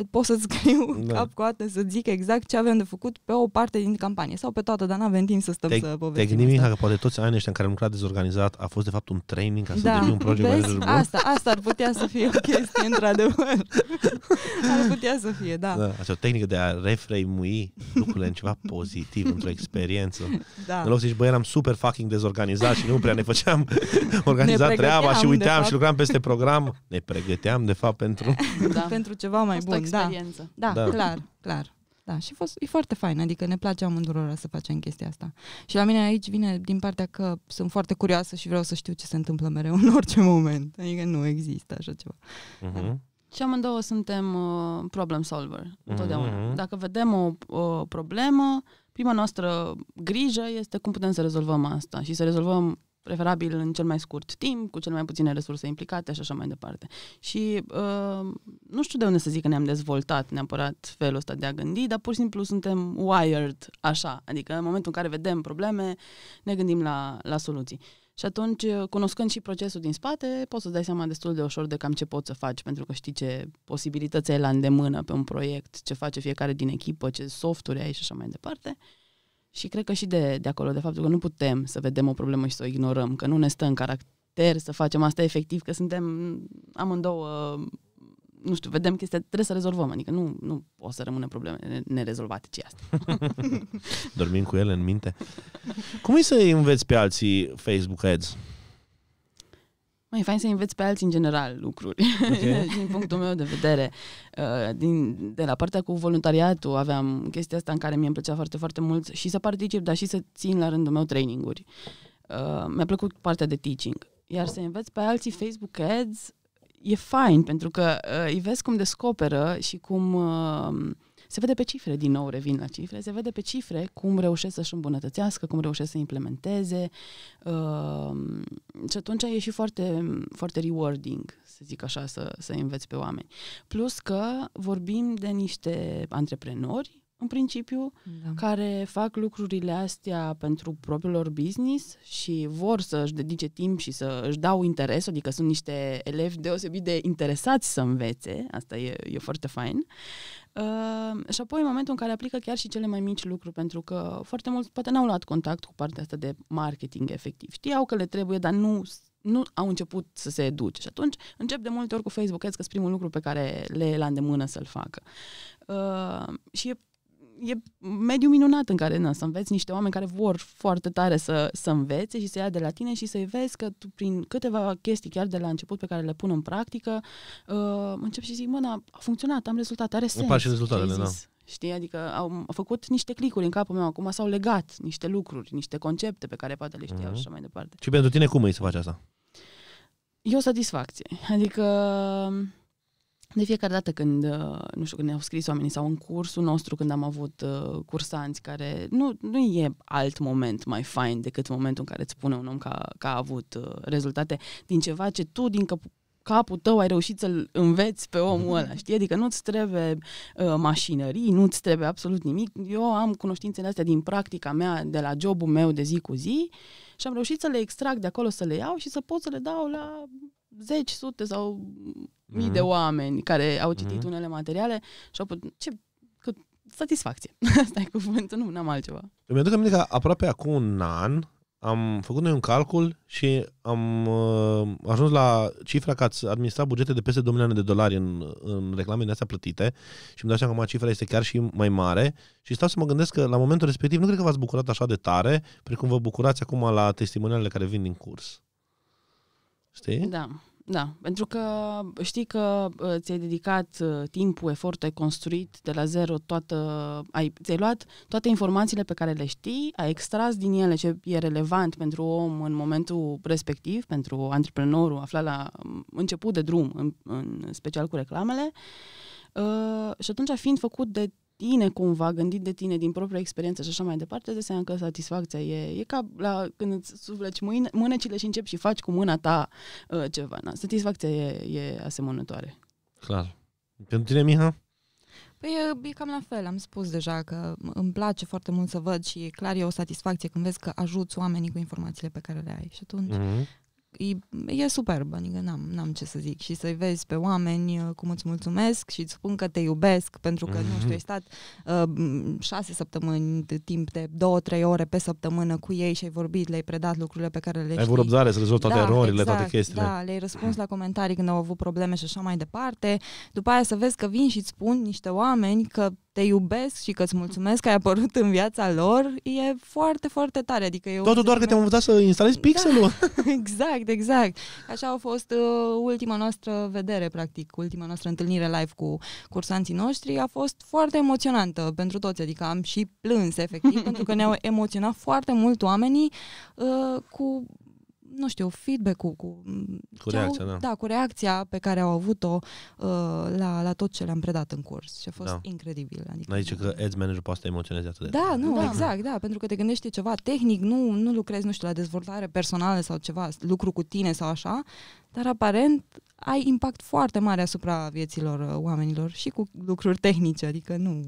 pot să scriu da. cap coată să zic exact ce avem de făcut pe o parte din campanie sau pe toată, dar n-avem timp să stăm te, să povestim. Te gândim că poate toți anii ăștia în care am lucrat dezorganizat a fost de fapt un training ca să da. devii un project Vezi? manager bun. Asta, asta ar putea să fie o chestie, într-adevăr. ar putea să fie, da. da. Așa o tehnică de a reframui lucrurile în ceva pozitiv, într-o experiență. Da. În loc să zici, băi, eram super fucking dezorganizat și nu prea ne făceam organizat ne treaba și uitam și lucram peste program. Ne pregăteam, de fapt, pentru... Da. pentru ceva mai bun. Da. experiență. Da, da, da. clar, clar. Da, și fost, e foarte fain, adică ne place amândurora să facem chestia asta. Și la mine aici vine din partea că sunt foarte curioasă și vreau să știu ce se întâmplă mereu în orice moment. Adică nu există așa ceva. Uh-huh. Da. Și amândouă suntem uh, problem solver, mm-hmm. întotdeauna. Dacă vedem o, o problemă, prima noastră grijă este cum putem să rezolvăm asta și să rezolvăm preferabil în cel mai scurt timp, cu cel mai puține resurse implicate și așa mai departe. Și uh, nu știu de unde să zic că ne-am dezvoltat neapărat felul ăsta de a gândi, dar pur și simplu suntem wired așa, adică în momentul în care vedem probleme, ne gândim la, la soluții. Și atunci, uh, cunoscând și procesul din spate, poți să dai seama destul de ușor de cam ce poți să faci, pentru că știi ce posibilități ai la îndemână pe un proiect, ce face fiecare din echipă, ce softuri ai și așa mai departe. Uh, și cred că și de, de acolo, de faptul că nu putem să vedem o problemă și să o ignorăm, că nu ne stă în caracter să facem asta efectiv, că suntem amândouă, nu știu, vedem chestia, trebuie să rezolvăm, adică nu, nu o să rămână probleme nerezolvate, ce asta. Dormim cu ele în minte. Cum e să înveți pe alții Facebook Ads? mai fain să înveți pe alții în general lucruri, okay. din punctul meu de vedere. Uh, din, de la partea cu voluntariatul aveam chestia asta în care mi a plăcea foarte, foarte mult și să particip, dar și să țin la rândul meu traininguri. Uh, mi-a plăcut partea de teaching. Iar să înveți pe alții Facebook Ads e fain, pentru că uh, îi vezi cum descoperă și cum se vede pe cifre, din nou revin la cifre, se vede pe cifre cum reușesc să-și îmbunătățească, cum reușesc să implementeze uh, și atunci e și foarte, foarte rewarding, să zic așa, să, să înveți pe oameni. Plus că vorbim de niște antreprenori, în principiu, da. care fac lucrurile astea pentru propriul lor business și vor să și dedice timp și să și dau interes, adică sunt niște elevi deosebit de interesați să învețe, asta e, e foarte fain, Ehm, și apoi în momentul în care aplică chiar și cele mai mici lucruri, pentru că foarte mulți poate n-au luat contact cu partea asta de marketing efectiv. Știau că le trebuie, dar nu, nu au început să se educe. Și atunci încep de multe ori cu Facebook Ads, că primul lucru pe care le e la îndemână să-l facă. Uh, și e e mediu minunat în care na, să înveți niște oameni care vor foarte tare să, să învețe și să ia de la tine și să-i vezi că tu, prin câteva chestii chiar de la început pe care le pun în practică, uh, încep și zic, mă, na, a funcționat, am rezultate, are sens. Apar și rezultatele, da. Știi? Adică au, au făcut niște clicuri în capul meu, acum s-au legat niște lucruri, niște concepte pe care poate le știau mm-hmm. și așa mai departe. Și pentru tine cum e să faci asta? E o satisfacție. Adică de fiecare dată când, uh, nu știu, când ne-au scris oamenii sau în cursul nostru, când am avut uh, cursanți care nu, nu e alt moment mai fain decât momentul în care îți spune un om că, că a avut uh, rezultate din ceva ce tu din cap- capul tău ai reușit să-l înveți pe omul ăla, știi? Adică nu-ți trebuie uh, mașinării, nu-ți trebuie absolut nimic. Eu am cunoștințele astea din practica mea, de la jobul meu de zi cu zi și am reușit să le extrag de acolo, să le iau și să pot să le dau la zeci, sute sau mii mm-hmm. de mhm. oameni care au citit mm-hmm. unele materiale și au putut... Ce, că, satisfacție. Asta e cuvântul, nu, n-am altceva. Îmi aduc aminte că aproape acum un an am făcut noi un calcul și am uh, ajuns la cifra că ați administrat bugete de peste 2 milioane de dolari în, în reclamele astea plătite și îmi dau seama că cifra este chiar și mai mare și stau să mă gândesc că la momentul respectiv nu cred că v-ați bucurat așa de tare precum vă bucurați acum la testimonialele care vin din curs. Știi? Da. Da, pentru că știi că uh, ți-ai dedicat uh, timpul, efort, ai construit de la zero toată, ai, ți-ai luat toate informațiile pe care le știi, ai extras din ele ce e relevant pentru om în momentul respectiv, pentru antreprenorul aflat la um, început de drum, în, în special cu reclamele, Uh, și atunci, fiind făcut de tine cumva, gândit de tine din propria experiență și așa mai departe, de seama că satisfacția e, e ca la când îți sufleci mâine, mânecile și începi și faci cu mâna ta uh, ceva. Na. Satisfacția e, e asemănătoare. Clar. Pentru tine, Miha? Păi e, e cam la fel, am spus deja că îmi place foarte mult să văd și clar e o satisfacție când vezi că ajuți oamenii cu informațiile pe care le ai. Și atunci, mm-hmm e, e superb, adică n-am, n-am ce să zic. Și să-i vezi pe oameni uh, cum îți mulțumesc și îți spun că te iubesc, pentru că, mm-hmm. nu știu, ai mhm. stat uh, șase săptămâni de timp de două, trei ore pe săptămână cu ei și ai vorbit, le-ai predat lucrurile pe care le ai știi. Ai avut răbdare să rezolvi toate da, erorile, exact, toate chestiile. Da, le-ai răspuns la comentarii când au avut probleme și așa mai departe. După aia să vezi că vin și îți spun niște oameni că te iubesc și că îți mulțumesc că ai apărut în viața lor, e foarte, foarte tare. Adică eu Totul doar că te-am învățat să instalezi da. pixelul. Da, exact, exact. Așa a fost uh, ultima noastră vedere, practic, ultima noastră întâlnire live cu cursanții noștri. A fost foarte emoționantă pentru toți, adică am și plâns, efectiv, pentru că ne-au emoționat foarte mult oamenii uh, cu nu știu, feedback-ul cu, cu, reacția, au, da. Da, cu reacția pe care au avut-o uh, la, la tot ce le-am predat în curs și a fost da. incredibil. Adică, zice că ads manager poate să te emoționeze atât de Da, nu, da. exact, da, pentru că te gândești ceva tehnic, nu, nu lucrezi, nu știu, la dezvoltare personală sau ceva, lucru cu tine sau așa, dar aparent ai impact foarte mare asupra vieților uh, oamenilor și cu lucruri tehnice, adică nu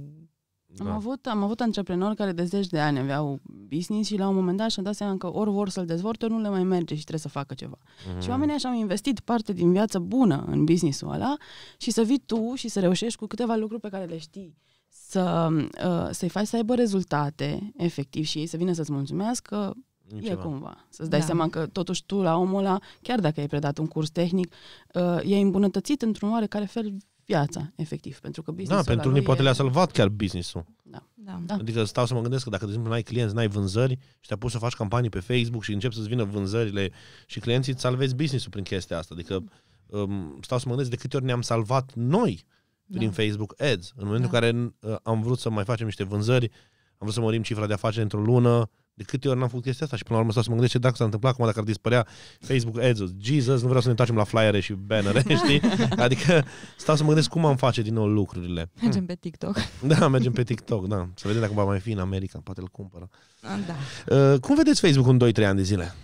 am, da. avut, am avut antreprenori care de zeci de ani aveau business și la un moment dat și-au dat seama că ori vor să-l dezvolte, ori nu le mai merge și trebuie să facă ceva. Mm-hmm. Și oamenii așa au investit parte din viață bună în businessul ăla și să vii tu și să reușești cu câteva lucruri pe care le știi să, uh, să-i faci să aibă rezultate efectiv și ei să vină să-ți mulțumească E cumva. Să-ți dai da. seama că totuși tu la omul ăla, chiar dacă ai predat un curs tehnic, uh, e îmbunătățit într-un oarecare fel piața, efectiv, pentru că da, business-ul Da, pentru unii poate e... le-a salvat chiar business-ul. Da. da. da. Adică stau să mă gândesc că dacă, de exemplu, n-ai clienți, n-ai vânzări și te-a pus să faci campanii pe Facebook și începi să-ți vină vânzările și clienții îți salvezi business-ul prin chestia asta. Adică mm. um, stau să mă gândesc de câte ori ne-am salvat noi da. prin da. Facebook Ads. În momentul da. în care uh, am vrut să mai facem niște vânzări, am vrut să mărim cifra de afaceri într-o lună, de câte ori n-am făcut chestia asta și până la urmă stau să mă gândesc ce dacă s-a întâmplat acum, dacă ar dispărea Facebook ads Jesus, nu vreau să ne întoarcem la flyere și banner știi? Adică stau să mă gândesc cum am face din nou lucrurile. Mergem pe TikTok. Da, mergem pe TikTok, da. Să vedem dacă va mai fi în America, poate îl cumpără. Ah, da. Uh, cum vedeți Facebook în 2-3 ani de zile?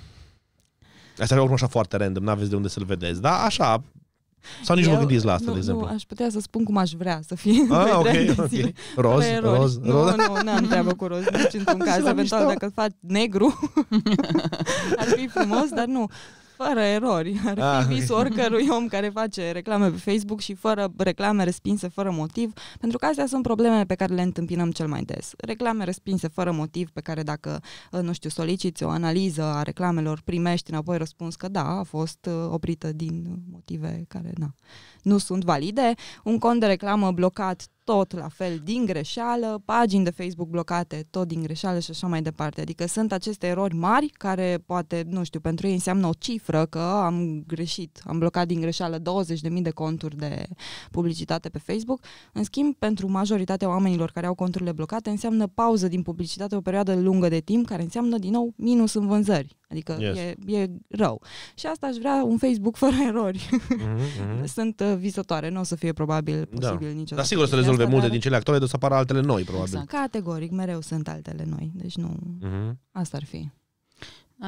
Asta e oricum așa foarte random, n-aveți de unde să-l vedeți, dar așa, sau nici Eu, nu gândiți la asta, nu, de exemplu? Nu, aș putea să spun cum aș vrea să fie. Ah, ok, ok. Roz, păi roz, roz. Nu, nu, nu am treabă cu roz, nici într-un caz. Eventual, dacă faci negru, ar fi frumos, dar nu. Fără erori. Ar fi ah. visul oricărui om care face reclame pe Facebook și fără reclame respinse fără motiv, pentru că astea sunt problemele pe care le întâmpinăm cel mai des. Reclame respinse fără motiv pe care dacă, uh, nu știu, soliciți o analiză a reclamelor, primești înapoi răspuns că da, a fost uh, oprită din motive care, na, nu sunt valide, un cont de reclamă blocat tot la fel din greșeală, pagini de Facebook blocate tot din greșeală și așa mai departe. Adică sunt aceste erori mari care poate, nu știu, pentru ei înseamnă o cifră că am greșit, am blocat din greșeală 20.000 de conturi de publicitate pe Facebook. În schimb, pentru majoritatea oamenilor care au conturile blocate, înseamnă pauză din publicitate o perioadă lungă de timp, care înseamnă din nou minus în vânzări. Adică yes. e, e rău. Și asta aș vrea un Facebook fără erori. Mm-hmm. Sunt uh, visătoare, nu o să fie probabil da. posibil da. niciodată. Dar sigur o să rezolve multe dar... din cele actuale, de o să apară altele noi, exact. probabil. Exact. Categoric, mereu sunt altele noi. Deci nu... Mm-hmm. Asta ar fi.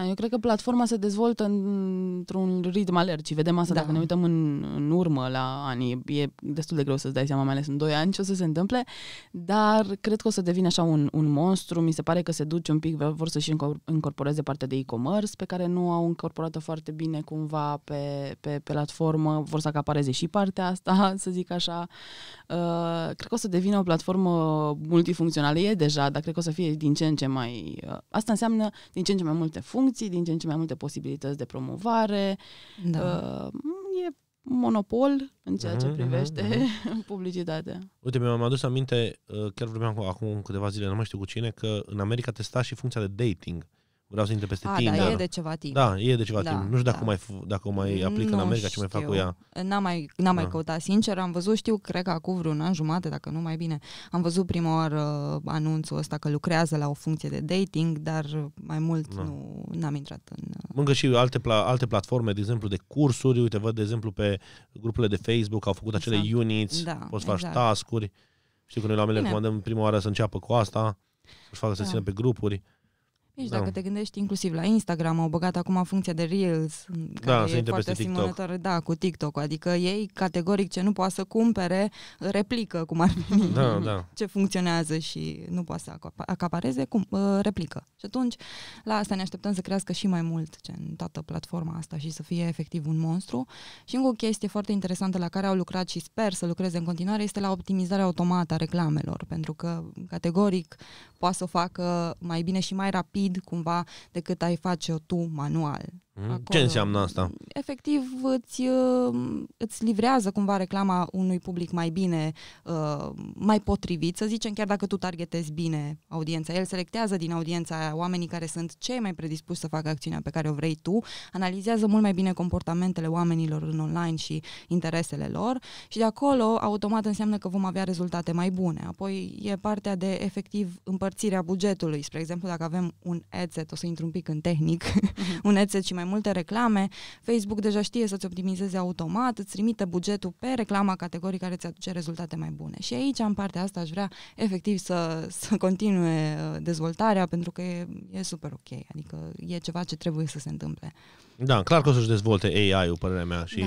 Eu cred că platforma se dezvoltă într-un ritm alerg. Vedem asta da. dacă ne uităm în, în urmă la ani. E, e destul de greu să-ți dai seama, mai ales în 2 ani, ce o să se întâmple, dar cred că o să devină așa un, un monstru. Mi se pare că se duce un pic, vor să-și incorporeze partea de e-commerce, pe care nu au incorporată foarte bine cumva pe, pe, pe platformă. Vor să acapareze și partea asta, să zic așa. Uh, cred că o să devină o platformă multifuncțională. E deja, dar cred că o să fie din ce în ce mai... Uh, asta înseamnă din ce în ce mai multe funcții, din ce în ce mai multe posibilități de promovare. Da. Uh, e monopol în ceea ce mhm, mhm, privește uh-huh, uh-huh. publicitatea. Uite, mi-am adus aminte, uh, chiar vorbeam acum câteva zile, nu mai știu cu cine, că în America testa și funcția de dating vreau să intre peste A, tine. Da, e de ceva timp. Da, e de ceva da, timp. Nu știu dacă, da. mai, dacă o mai aplic nu în America, știu. ce mai fac cu ea. N-am mai, n-am da. mai căutat, sincer. Am văzut, știu, cred că acum vreun an jumate, dacă nu mai bine, am văzut prima oară anunțul ăsta că lucrează la o funcție de dating, dar mai mult da. nu n-am intrat în... Mângă și alte, pla- alte platforme, de exemplu, de cursuri. Uite, văd, de exemplu, pe grupurile de Facebook au făcut acele exact. units, da, poți exact. faci task-uri. Știu că noi la mele recomandăm prima oară să înceapă cu asta, să-și facă să da. țină pe grupuri. Deci da. dacă te gândești inclusiv la Instagram, au băgat acum funcția de Reels, da, care da, e foarte asemănătoare da, cu TikTok. Adică ei, categoric, ce nu poate să cumpere, replică cum ar fi da, da. ce funcționează și nu poate să acapareze, cum, uh, replică. Și atunci, la asta ne așteptăm să crească și mai mult ce în toată platforma asta și să fie efectiv un monstru. Și încă o chestie foarte interesantă la care au lucrat și sper să lucreze în continuare este la optimizarea automată a reclamelor, pentru că, categoric, poate să o facă mai bine și mai rapid rapid cumva decât ai face-o tu manual. Mm-hmm. Acolo. Ce înseamnă asta? Efectiv, îți, uh, îți livrează cumva reclama unui public mai bine, uh, mai potrivit, să zicem, chiar dacă tu targetezi bine audiența. El selectează din audiența aia oamenii care sunt cei mai predispuși să facă acțiunea pe care o vrei tu, analizează mult mai bine comportamentele oamenilor în online și interesele lor și de acolo, automat, înseamnă că vom avea rezultate mai bune. Apoi e partea de, efectiv, împărțirea bugetului. Spre exemplu, dacă avem un adset, o să intru un pic în tehnic, mm-hmm. un adset și mai multe reclame, Facebook deja știe să-ți optimizeze automat, îți trimite bugetul pe reclama categorii care îți aduce rezultate mai bune. Și aici, în partea asta, aș vrea efectiv să, să continue uh, dezvoltarea pentru că e, e super ok, adică e ceva ce trebuie să se întâmple. Da, clar că o să-și dezvolte AI-ul, părerea mea, și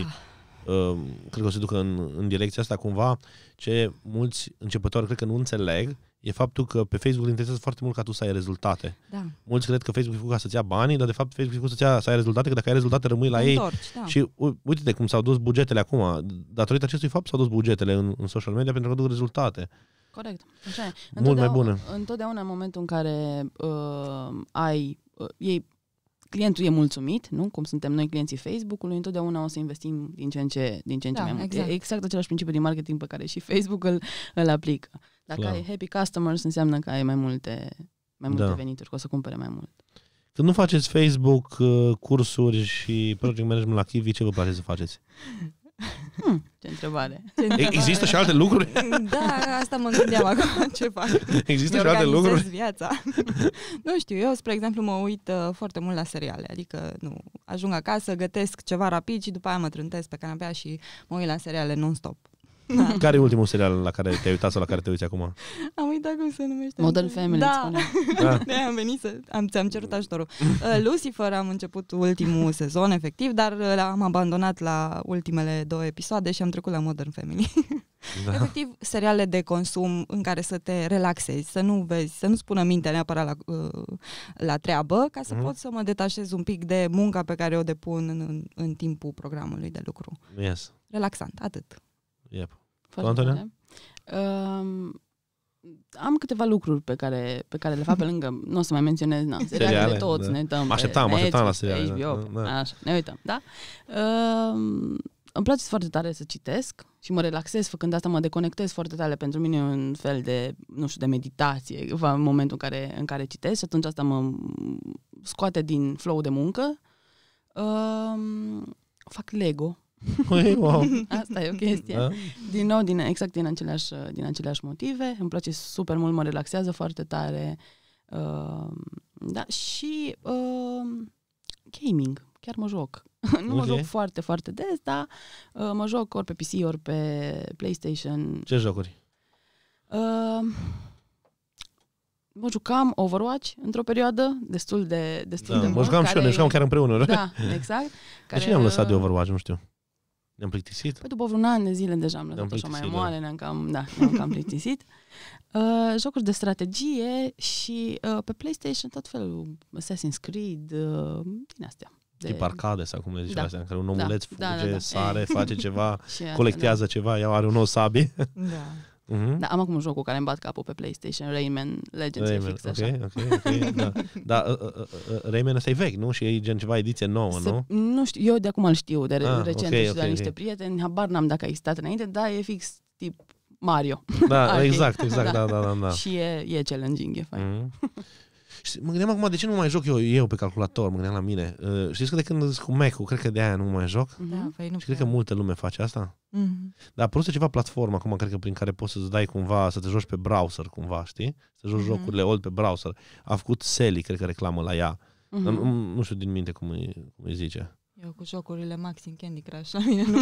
da uh, cred că o să ducă în, în direcția asta cumva, ce mulți începători cred că nu înțeleg e faptul că pe Facebook te interesează foarte mult ca tu să ai rezultate. Da. Mulți cred că Facebook e ca să-ți ia banii, dar de fapt Facebook e să-ți ia, să ai rezultate, că dacă ai rezultate rămâi la Întorci, ei. Da. Și uite-te cum s-au dus bugetele acum. Datorită acestui fapt s-au dus bugetele în, în social media pentru că duc rezultate. Corect. Așa e. Mult mai bună. Întotdeauna în momentul în care uh, ai, uh, ei, clientul e mulțumit, nu? Cum suntem noi clienții Facebook-ului, întotdeauna o să investim din ce în ce, din ce, în ce da, mai mult. Exact. E exact același principiu din marketing pe care și Facebook îl, îl aplică. Dacă Clar. ai happy customers, înseamnă că ai mai multe, mai multe da. venituri, că o să cumpere mai mult. Când nu faceți Facebook, uh, cursuri și project management la Kiwi, ce vă place să faceți? Hmm, ce întrebare. ce întrebare. Există și alte lucruri? Da, asta mă gândeam acum, ce fac. Există și alte lucruri? viața. nu știu, eu, spre exemplu, mă uit uh, foarte mult la seriale, adică nu, ajung acasă, gătesc ceva rapid și după aia mă trântesc pe canapea și mă uit la seriale non-stop. Da. Care e ultimul serial la care te-ai uitat sau la care te uiți acum? Am uitat cum se numește. Modern Family, da. da. am venit să... Am, ți-am cerut ajutorul. Uh, Lucifer am început ultimul sezon, efectiv, dar uh, l-am abandonat la ultimele două episoade și am trecut la Modern Family. Da. Efectiv, seriale de consum în care să te relaxezi, să nu vezi, să nu spună mintea neapărat la, uh, la treabă, ca să mm. pot să mă detașez un pic de munca pe care o depun în, în, în timpul programului de lucru. Yes. Relaxant, atât. Yep. Foarte Antonia. Uh, am câteva lucruri pe care, pe care le fac pe lângă, nu o să mai menționez, na, de toți, da. ne dăm Așteptam, așteptam la seriale. Da, HBO, da. așa, ne uităm, da? Uh, îmi place foarte tare să citesc și mă relaxez făcând asta, mă deconectez foarte tare. Pentru mine e un fel de, nu știu, de meditație în momentul în care, în care citesc și atunci asta mă scoate din flow de muncă. Um, fac Lego, Păi, wow. Asta e o chestie. Da? Din nou, din, exact din aceleași, din aceleași motive. Îmi place super mult, mă relaxează foarte tare. Uh, da, și uh, gaming. Chiar mă joc. nu okay. mă joc foarte, foarte des, dar uh, mă joc ori pe PC, ori pe PlayStation. Ce jocuri? Uh, mă jucam Overwatch într-o perioadă destul de destul da, de mă mult. Mă jucam care... și eu, ne jucam chiar împreună. Da, exact. Care... De ce am lăsat de Overwatch, nu știu. Ne-am plictisit? Păi după vreun an de zile deja am lăsat așa mai moale, da. ne-am cam, da, ne-am cam plictisit. Uh, jocuri de strategie și uh, pe PlayStation tot felul, Assassin's Creed, uh, din astea. De... Tip arcade sau cum le zici da. astea, în care un da. omuleț da, da. fuge, da, da, da. sare, face ceva, colectează da. ceva, ea are un nou sabie. da. Mm-hmm. Da, am acum un joc cu care îmi bat capul pe PlayStation, Rayman Legends, Rayman. e fix așa. Okay, okay, da. Dar uh uh, uh, uh, uh, Rayman ăsta e vechi, nu? Și e gen ceva ediție nouă, Se, nu? Nu știu, eu de acum îl știu, de ah, recent okay, și deci okay, de la niște okay. prieteni, habar n-am dacă a existat înainte, dar e fix tip Mario. Da, exact, exact, da, da, da. da. da. și e, e challenging, e fain. Mm-hmm. Și mă gândeam acum, de ce nu mai joc eu, eu pe calculator? Mă gândeam la mine. Uh, știți că de când sunt cu Mac-ul, cred că de aia nu mai joc. Da, mhm. păi nu și cred că multă lume face asta. Mm-hmm. Dar apăruse ceva platformă acum, cred că prin care poți să-ți dai cumva, să te joci pe browser cumva, știi? Să joci mm-hmm. jocurile old pe browser. A făcut Sally, cred că reclamă la ea. Mm-hmm. nu, nu știu din minte cum îi, cum îi zice. Eu cu jocurile Maxim Candy Crush, la mine nu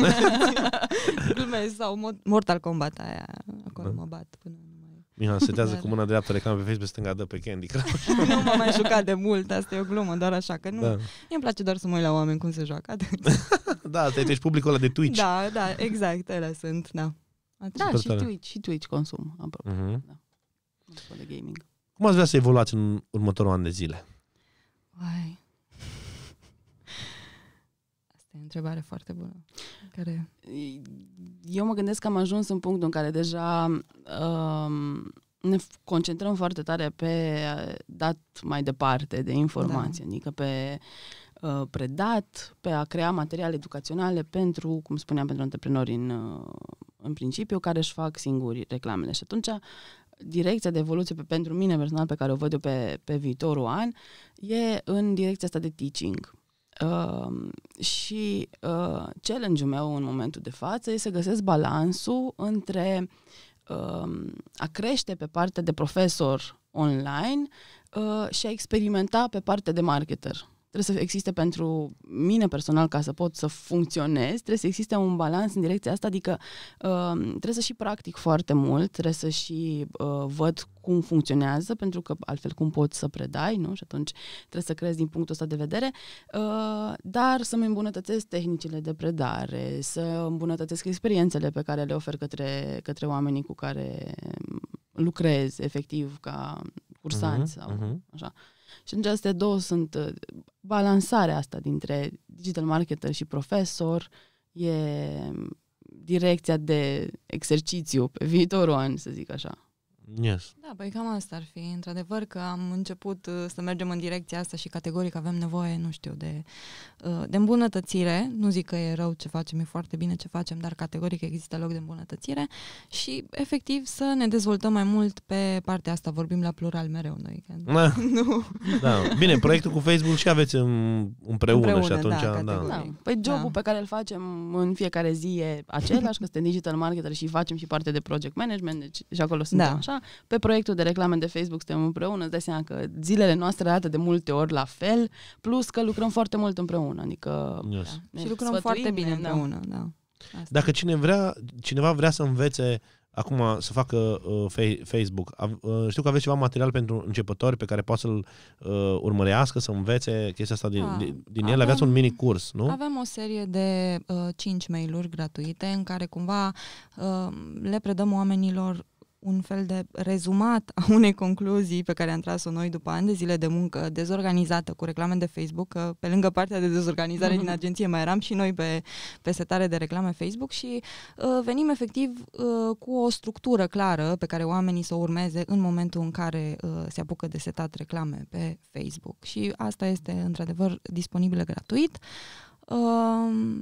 sau Mortal Kombat aia, acolo da. mă bat până Mihă, setează da, cu da. mâna dreaptă reclamă pe Facebook, stânga dă pe Candy Crush. nu m-am mai jucat de mult, asta e o glumă, doar așa, că nu. Da. Mie îmi place doar să mă uit la oameni cum se joacă. da, te ești publicul ăla de Twitch. Da, da, exact, ele sunt, da. Da, și tare. Twitch, și Twitch consum, aproape. Uh-huh. Mhm. Da. De gaming. Cum ați vrea să evoluați în următorul an de zile? Vai e întrebare foarte bună. Care... Eu mă gândesc că am ajuns în punctul în care deja um, ne concentrăm foarte tare pe uh, dat mai departe de informație, da. adică pe uh, predat, pe a crea materiale educaționale pentru, cum spuneam, pentru antreprenori în, uh, în principiu, care își fac singuri reclamele. Și atunci direcția de evoluție pe, pentru mine personal pe care o văd eu pe, pe viitorul an e în direcția asta de teaching. Uh, și uh, challenge-ul meu în momentul de față este să găsesc balansul între uh, a crește pe partea de profesor online uh, și a experimenta pe partea de marketer trebuie să existe pentru mine personal, ca să pot să funcționez, trebuie să existe un balans în direcția asta, adică uh, trebuie să și practic foarte mult, trebuie să și uh, văd cum funcționează, pentru că altfel cum poți să predai, nu? Și atunci trebuie să crezi din punctul ăsta de vedere, uh, dar să-mi îmbunătățesc tehnicile de predare, să îmbunătățesc experiențele pe care le ofer către, către oamenii cu care lucrez efectiv ca cursanți uh-huh, mhm, sau uh-huh. așa. Și atunci astea două sunt uh, balansarea asta dintre digital marketer și profesor, e direcția de exercițiu pe viitorul an, să zic așa. Yes. Da, păi cam asta ar fi. Într-adevăr că am început uh, să mergem în direcția asta și categoric avem nevoie, nu știu, de, uh, de îmbunătățire. Nu zic că e rău ce facem, e foarte bine ce facem, dar categoric există loc de îmbunătățire și efectiv să ne dezvoltăm mai mult pe partea asta. Vorbim la plural mereu noi. da. nu. da. Bine, proiectul cu Facebook și aveți împreună, împreună și atunci... Da, da. Păi da. Păi jobul da. pe care îl facem în fiecare zi e același, că suntem digital marketer și facem și parte de project management, deci și acolo suntem da. așa pe proiectul de reclame de Facebook suntem împreună, îți dai seama că zilele noastre arată de multe ori la fel, plus că lucrăm foarte mult împreună, adică yes. da, ne și lucrăm foarte bine da. împreună, da. Asta. Dacă cine vrea, cineva vrea să învețe acum să facă uh, fe- Facebook, uh, știu că aveți ceva material pentru începători pe care poate să-l uh, urmărească, să învețe chestia asta din, A, ah, din, avem, el. Aveați un mini curs, nu? Avem o serie de uh, 5 mail-uri gratuite în care cumva uh, le predăm oamenilor un fel de rezumat a unei concluzii pe care am tras-o noi după ani de zile de muncă dezorganizată cu reclame de Facebook, că pe lângă partea de dezorganizare din agenție mai eram și noi pe, pe setare de reclame Facebook și uh, venim efectiv uh, cu o structură clară pe care oamenii să o urmeze în momentul în care uh, se apucă de setat reclame pe Facebook. Și asta este într-adevăr disponibilă gratuit. Uh,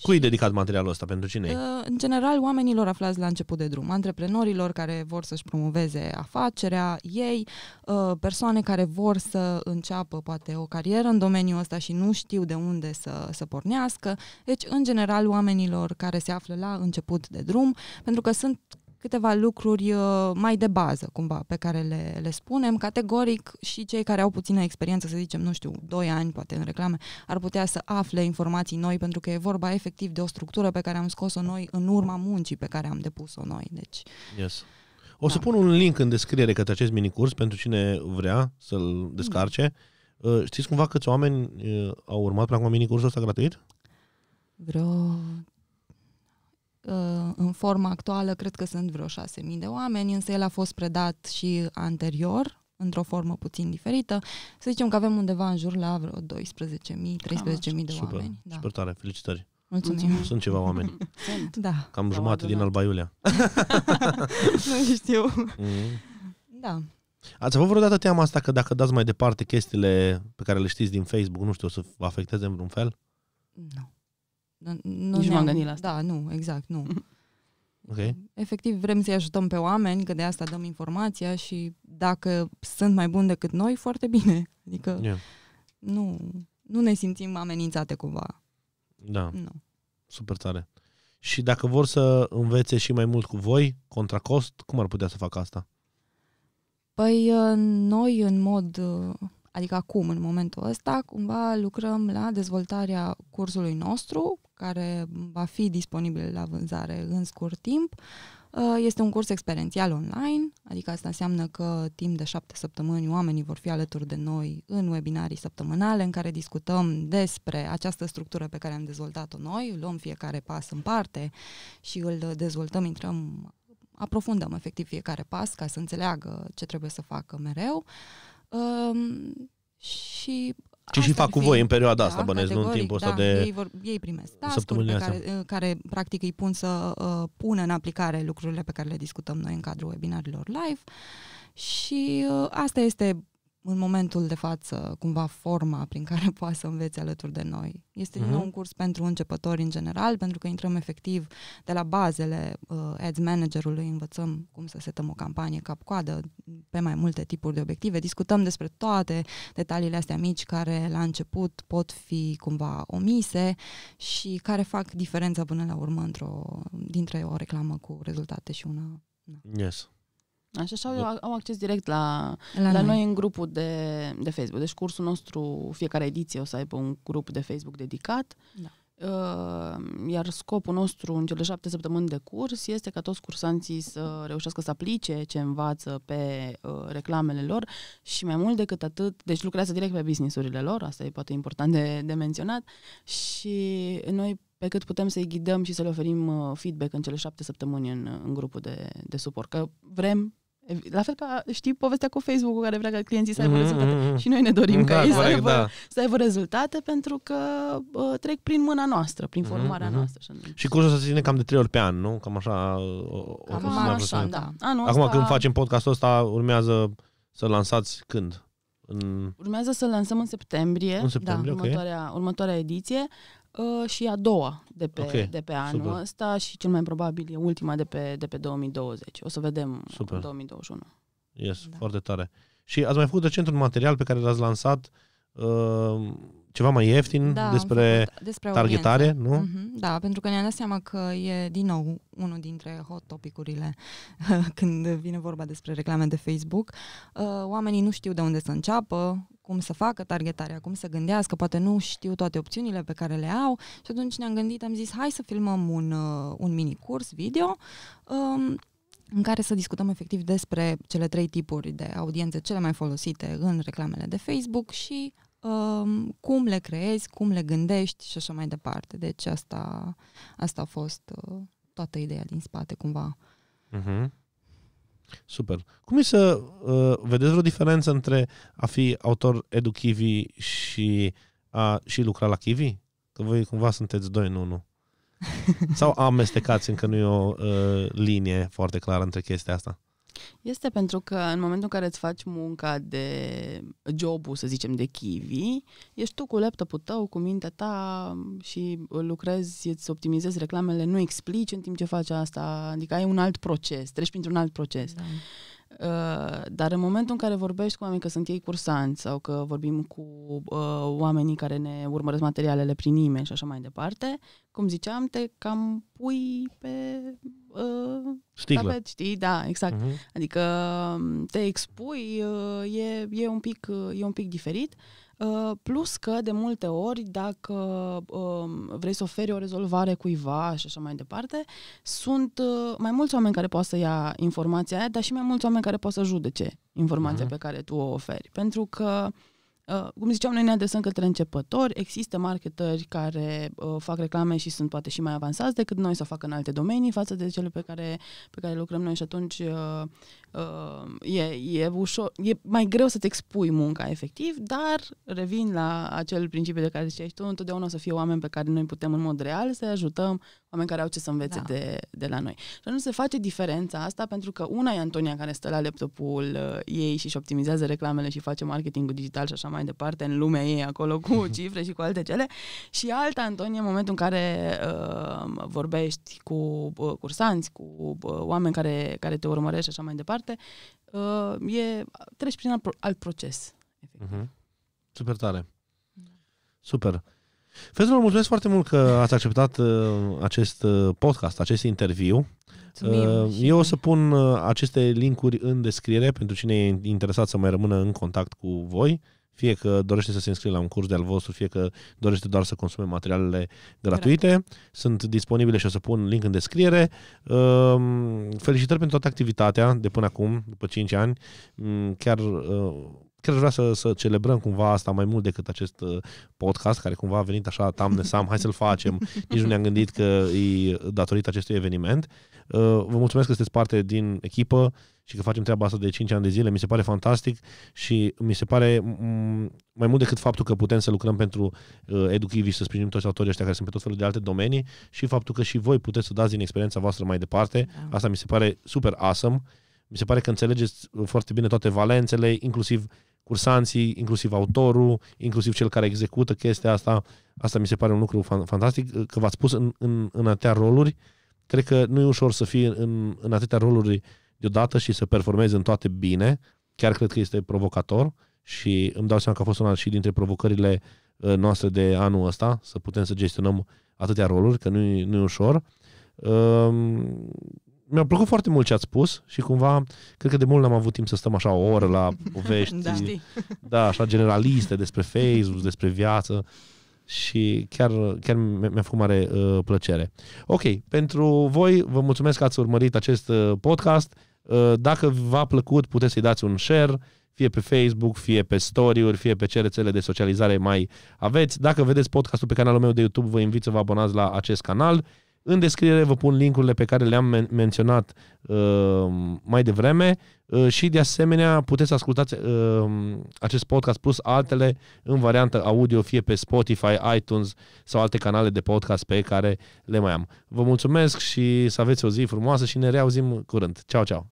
Cui e dedicat materialul ăsta? Pentru cine uh, În general, oamenilor aflați la început de drum, antreprenorilor care vor să-și promoveze afacerea ei, uh, persoane care vor să înceapă poate o carieră în domeniul ăsta și nu știu de unde să, să pornească. Deci, în general, oamenilor care se află la început de drum, pentru că sunt câteva lucruri uh, mai de bază, cumva, pe care le, le spunem. Categoric și cei care au puțină experiență, să zicem, nu știu, 2 ani, poate în reclame, ar putea să afle informații noi, pentru că e vorba efectiv de o structură pe care am scos-o noi în urma muncii pe care am depus-o noi. Deci, yes. O da. să da. pun un link în descriere către acest minicurs pentru cine vrea să-l descarce. Da. Știți cumva câți oameni uh, au urmat până acum minicursul ăsta gratuit? Vreo Uh, în forma actuală, cred că sunt vreo 6.000 de oameni, însă el a fost predat și anterior, într-o formă puțin diferită. Să zicem că avem undeva în jur la vreo 12.000, 13.000 de Super. oameni. Da. Super tare, felicitări! Mulțumim. Da. Sunt ceva oameni. Sunt. Da. Cam jumate din Alba Iulia. nu știu. Mm. Da. Ați avut vreodată teama asta că dacă dați mai departe chestiile pe care le știți din Facebook, nu știu, o să vă afecteze în vreun fel? Nu. Nu, Nici ne-am gândit la asta. Da, nu, exact, nu. Okay. Efectiv, vrem să-i ajutăm pe oameni, că de asta dăm informația și dacă sunt mai buni decât noi, foarte bine. Adică yeah. nu, nu ne simțim amenințate cumva. Da. Nu. Super tare. Și dacă vor să învețe și mai mult cu voi, contra cost, cum ar putea să facă asta? Păi uh, noi în mod, uh, adică acum, în momentul ăsta, cumva lucrăm la dezvoltarea cursului nostru, care va fi disponibil la vânzare în scurt timp. Uh, este un curs experiențial online, adică asta înseamnă că timp de șapte săptămâni oamenii vor fi alături de noi în webinarii săptămânale în care discutăm despre această structură pe care am dezvoltat-o noi, luăm fiecare pas în parte și îl dezvoltăm, intrăm, aprofundăm efectiv fiecare pas ca să înțeleagă ce trebuie să facă mereu. Um, și ce și fac cu voi în perioada da, asta, bănesc, nu în timpul da, ăsta de ei, vor, ei primesc da, săptămânile pe care, care practic îi pun să uh, pună în aplicare lucrurile pe care le discutăm noi în cadrul webinarilor live și uh, asta este în momentul de față, cumva forma prin care poate să înveți alături de noi. Este uh-huh. un curs pentru începători în general, pentru că intrăm efectiv de la bazele uh, ads managerului, învățăm cum să setăm o campanie cap-coadă pe mai multe tipuri de obiective, discutăm despre toate detaliile astea mici care la început pot fi cumva omise și care fac diferența până la urmă într-o, dintre o reclamă cu rezultate și una. Yes. Așa, așa au, au acces direct la, la, la noi. noi în grupul de, de Facebook. Deci cursul nostru, fiecare ediție o să aibă un grup de Facebook dedicat. Da. Uh, iar scopul nostru în cele șapte săptămâni de curs este ca toți cursanții să reușească să aplice ce învață pe uh, reclamele lor și mai mult decât atât, deci lucrează direct pe businessurile lor, asta e poate important de, de menționat și noi pe cât putem să-i ghidăm și să le oferim uh, feedback în cele șapte săptămâni în, în grupul de, de suport. Că vrem la fel ca, știi, povestea cu Facebook-ul care vrea ca clienții să aibă mm-hmm. rezultate. Mhm, mhm. Și noi ne dorim da, ca ei corect, să, aibă, da. să aibă rezultate pentru că bă, trec prin mâna noastră, prin mhm, formarea mm-hmm. noastră. Așa. Și cursul se ține cam de trei ori pe an, nu? Cam așa. Uh, o, cam o, așa, așa, da. Anul Acum asta... când facem podcastul ăsta, urmează să lansați când? În... Urmează să lansăm în septembrie, în septembrie da, okay. următoarea, următoarea ediție. Uh, și a doua de pe, okay. de pe anul Super. ăsta și cel mai probabil e ultima de pe, de pe 2020. O să vedem Super. în 2021. Yes, da. foarte tare. Și ați mai făcut recent un material pe care l-ați lansat uh, ceva mai ieftin da, despre, despre targetare, audiență. nu? Mm-hmm, da, pentru că ne-am dat seama că e din nou unul dintre hot topicurile când vine vorba despre reclame de Facebook. Uh, oamenii nu știu de unde să înceapă, cum să facă targetarea, cum să gândească, poate nu știu toate opțiunile pe care le au și atunci ne-am gândit, am zis hai să filmăm un, uh, un mini curs video um, în care să discutăm efectiv despre cele trei tipuri de audiențe cele mai folosite în reclamele de Facebook și um, cum le creezi, cum le gândești și așa mai departe. Deci asta, asta a fost uh, toată ideea din spate, cumva. Uh-huh. Super. Cum e să uh, vedeți vreo diferență între a fi autor edu Kiwi și a și lucra la Kiwi? Că voi cumva sunteți doi în unul. Sau amestecați, încă nu e o uh, linie foarte clară între chestia asta. Este pentru că în momentul în care îți faci munca de jobul, să zicem, de Kiwi, ești tu cu laptopul tău, cu mintea ta și lucrezi, îți optimizezi reclamele, nu explici în timp ce faci asta, adică ai un alt proces, treci printr-un alt proces. Da. Uh, dar în momentul în care vorbești cu oameni că sunt ei cursanți sau că vorbim cu uh, oamenii care ne urmăresc materialele prin e și așa mai departe, cum ziceam, te cam pui pe uh, tapet, știi? Da, exact. Uh-huh. Adică mm, te expui, uh, e, e, un pic, uh, e un pic diferit. Uh, plus că, de multe ori, dacă uh, vrei să oferi o rezolvare cuiva și așa mai departe, sunt uh, mai mulți oameni care pot să ia informația aia, dar și mai mulți oameni care pot să judece informația uh-huh. pe care tu o oferi. Pentru că uh, Uh, cum ziceam, noi ne adresăm către începători, există marketeri care uh, fac reclame și sunt poate și mai avansați decât noi să facă în alte domenii față de cele pe care, pe care lucrăm noi și atunci uh, Uh, e, e, ușor, e mai greu să-ți expui munca efectiv, dar revin la acel principiu de care ziceai tu, întotdeauna o să fie oameni pe care noi putem în mod real să ajutăm, oameni care au ce să învețe da. de, de la noi. Și nu se face diferența asta pentru că una e Antonia care stă la laptopul uh, ei și și optimizează reclamele și face marketingul digital și așa mai departe în lumea ei acolo cu cifre și cu alte cele și alta Antonia în momentul în care uh, vorbești cu uh, cursanți, cu uh, oameni care, care te urmăresc și așa mai departe departe, uh, e, treci prin alt, alt proces. Uh-huh. Super tare. Super. Fetelor, mulțumesc foarte mult că ați acceptat uh, acest uh, podcast, acest interviu. Mulțumim uh, eu o să pun uh, aceste linkuri în descriere pentru cine e interesat să mai rămână în contact cu voi fie că dorește să se înscrie la un curs de-al vostru, fie că dorește doar să consume materialele gratuite. Gratis. Sunt disponibile și o să pun link în descriere. Ehm, felicitări pentru toată activitatea de până acum, după 5 ani. Mm, chiar uh, chiar aș vrea să, să celebrăm cumva asta mai mult decât acest uh, podcast care cumva a venit așa, tamne sam, hai să-l facem. Nici nu ne-am gândit că e datorită acestui eveniment. Uh, vă mulțumesc că sunteți parte din echipă și că facem treaba asta de 5 ani de zile. Mi se pare fantastic și mi se pare mai mult decât faptul că putem să lucrăm pentru uh, educivi și să sprijinim toți autorii ăștia care sunt pe tot felul de alte domenii și faptul că și voi puteți să dați din experiența voastră mai departe. Da. Asta mi se pare super awesome. Mi se pare că înțelegeți foarte bine toate valențele, inclusiv uh, cursanții, inclusiv autorul, inclusiv cel care execută chestia asta. Asta mi se pare un lucru fantastic, că v-ați pus în, în, în atâtea roluri. Cred că nu e ușor să fii în, în atâtea roluri deodată și să performezi în toate bine. Chiar cred că este provocator și îmi dau seama că a fost una și dintre provocările uh, noastre de anul ăsta, să putem să gestionăm atâtea roluri, că nu e, nu e ușor. Um, mi-a plăcut foarte mult ce ați spus și cumva, cred că de mult n-am avut timp să stăm așa o oră la povești, da, știi. da așa generaliste despre Facebook, despre viață și chiar, chiar mi-a făcut mare uh, plăcere. Ok, pentru voi vă mulțumesc că ați urmărit acest uh, podcast. Uh, dacă v-a plăcut, puteți să-i dați un share, fie pe Facebook, fie pe story-uri, fie pe ce rețele de socializare mai aveți. Dacă vedeți podcastul pe canalul meu de YouTube, vă invit să vă abonați la acest canal. În descriere vă pun linkurile pe care le-am men- menționat uh, mai devreme uh, și de asemenea puteți asculta uh, acest podcast plus altele în variantă audio, fie pe Spotify, iTunes sau alte canale de podcast pe care le mai am. Vă mulțumesc și să aveți o zi frumoasă și ne reauzim curând. Ceau, ceau!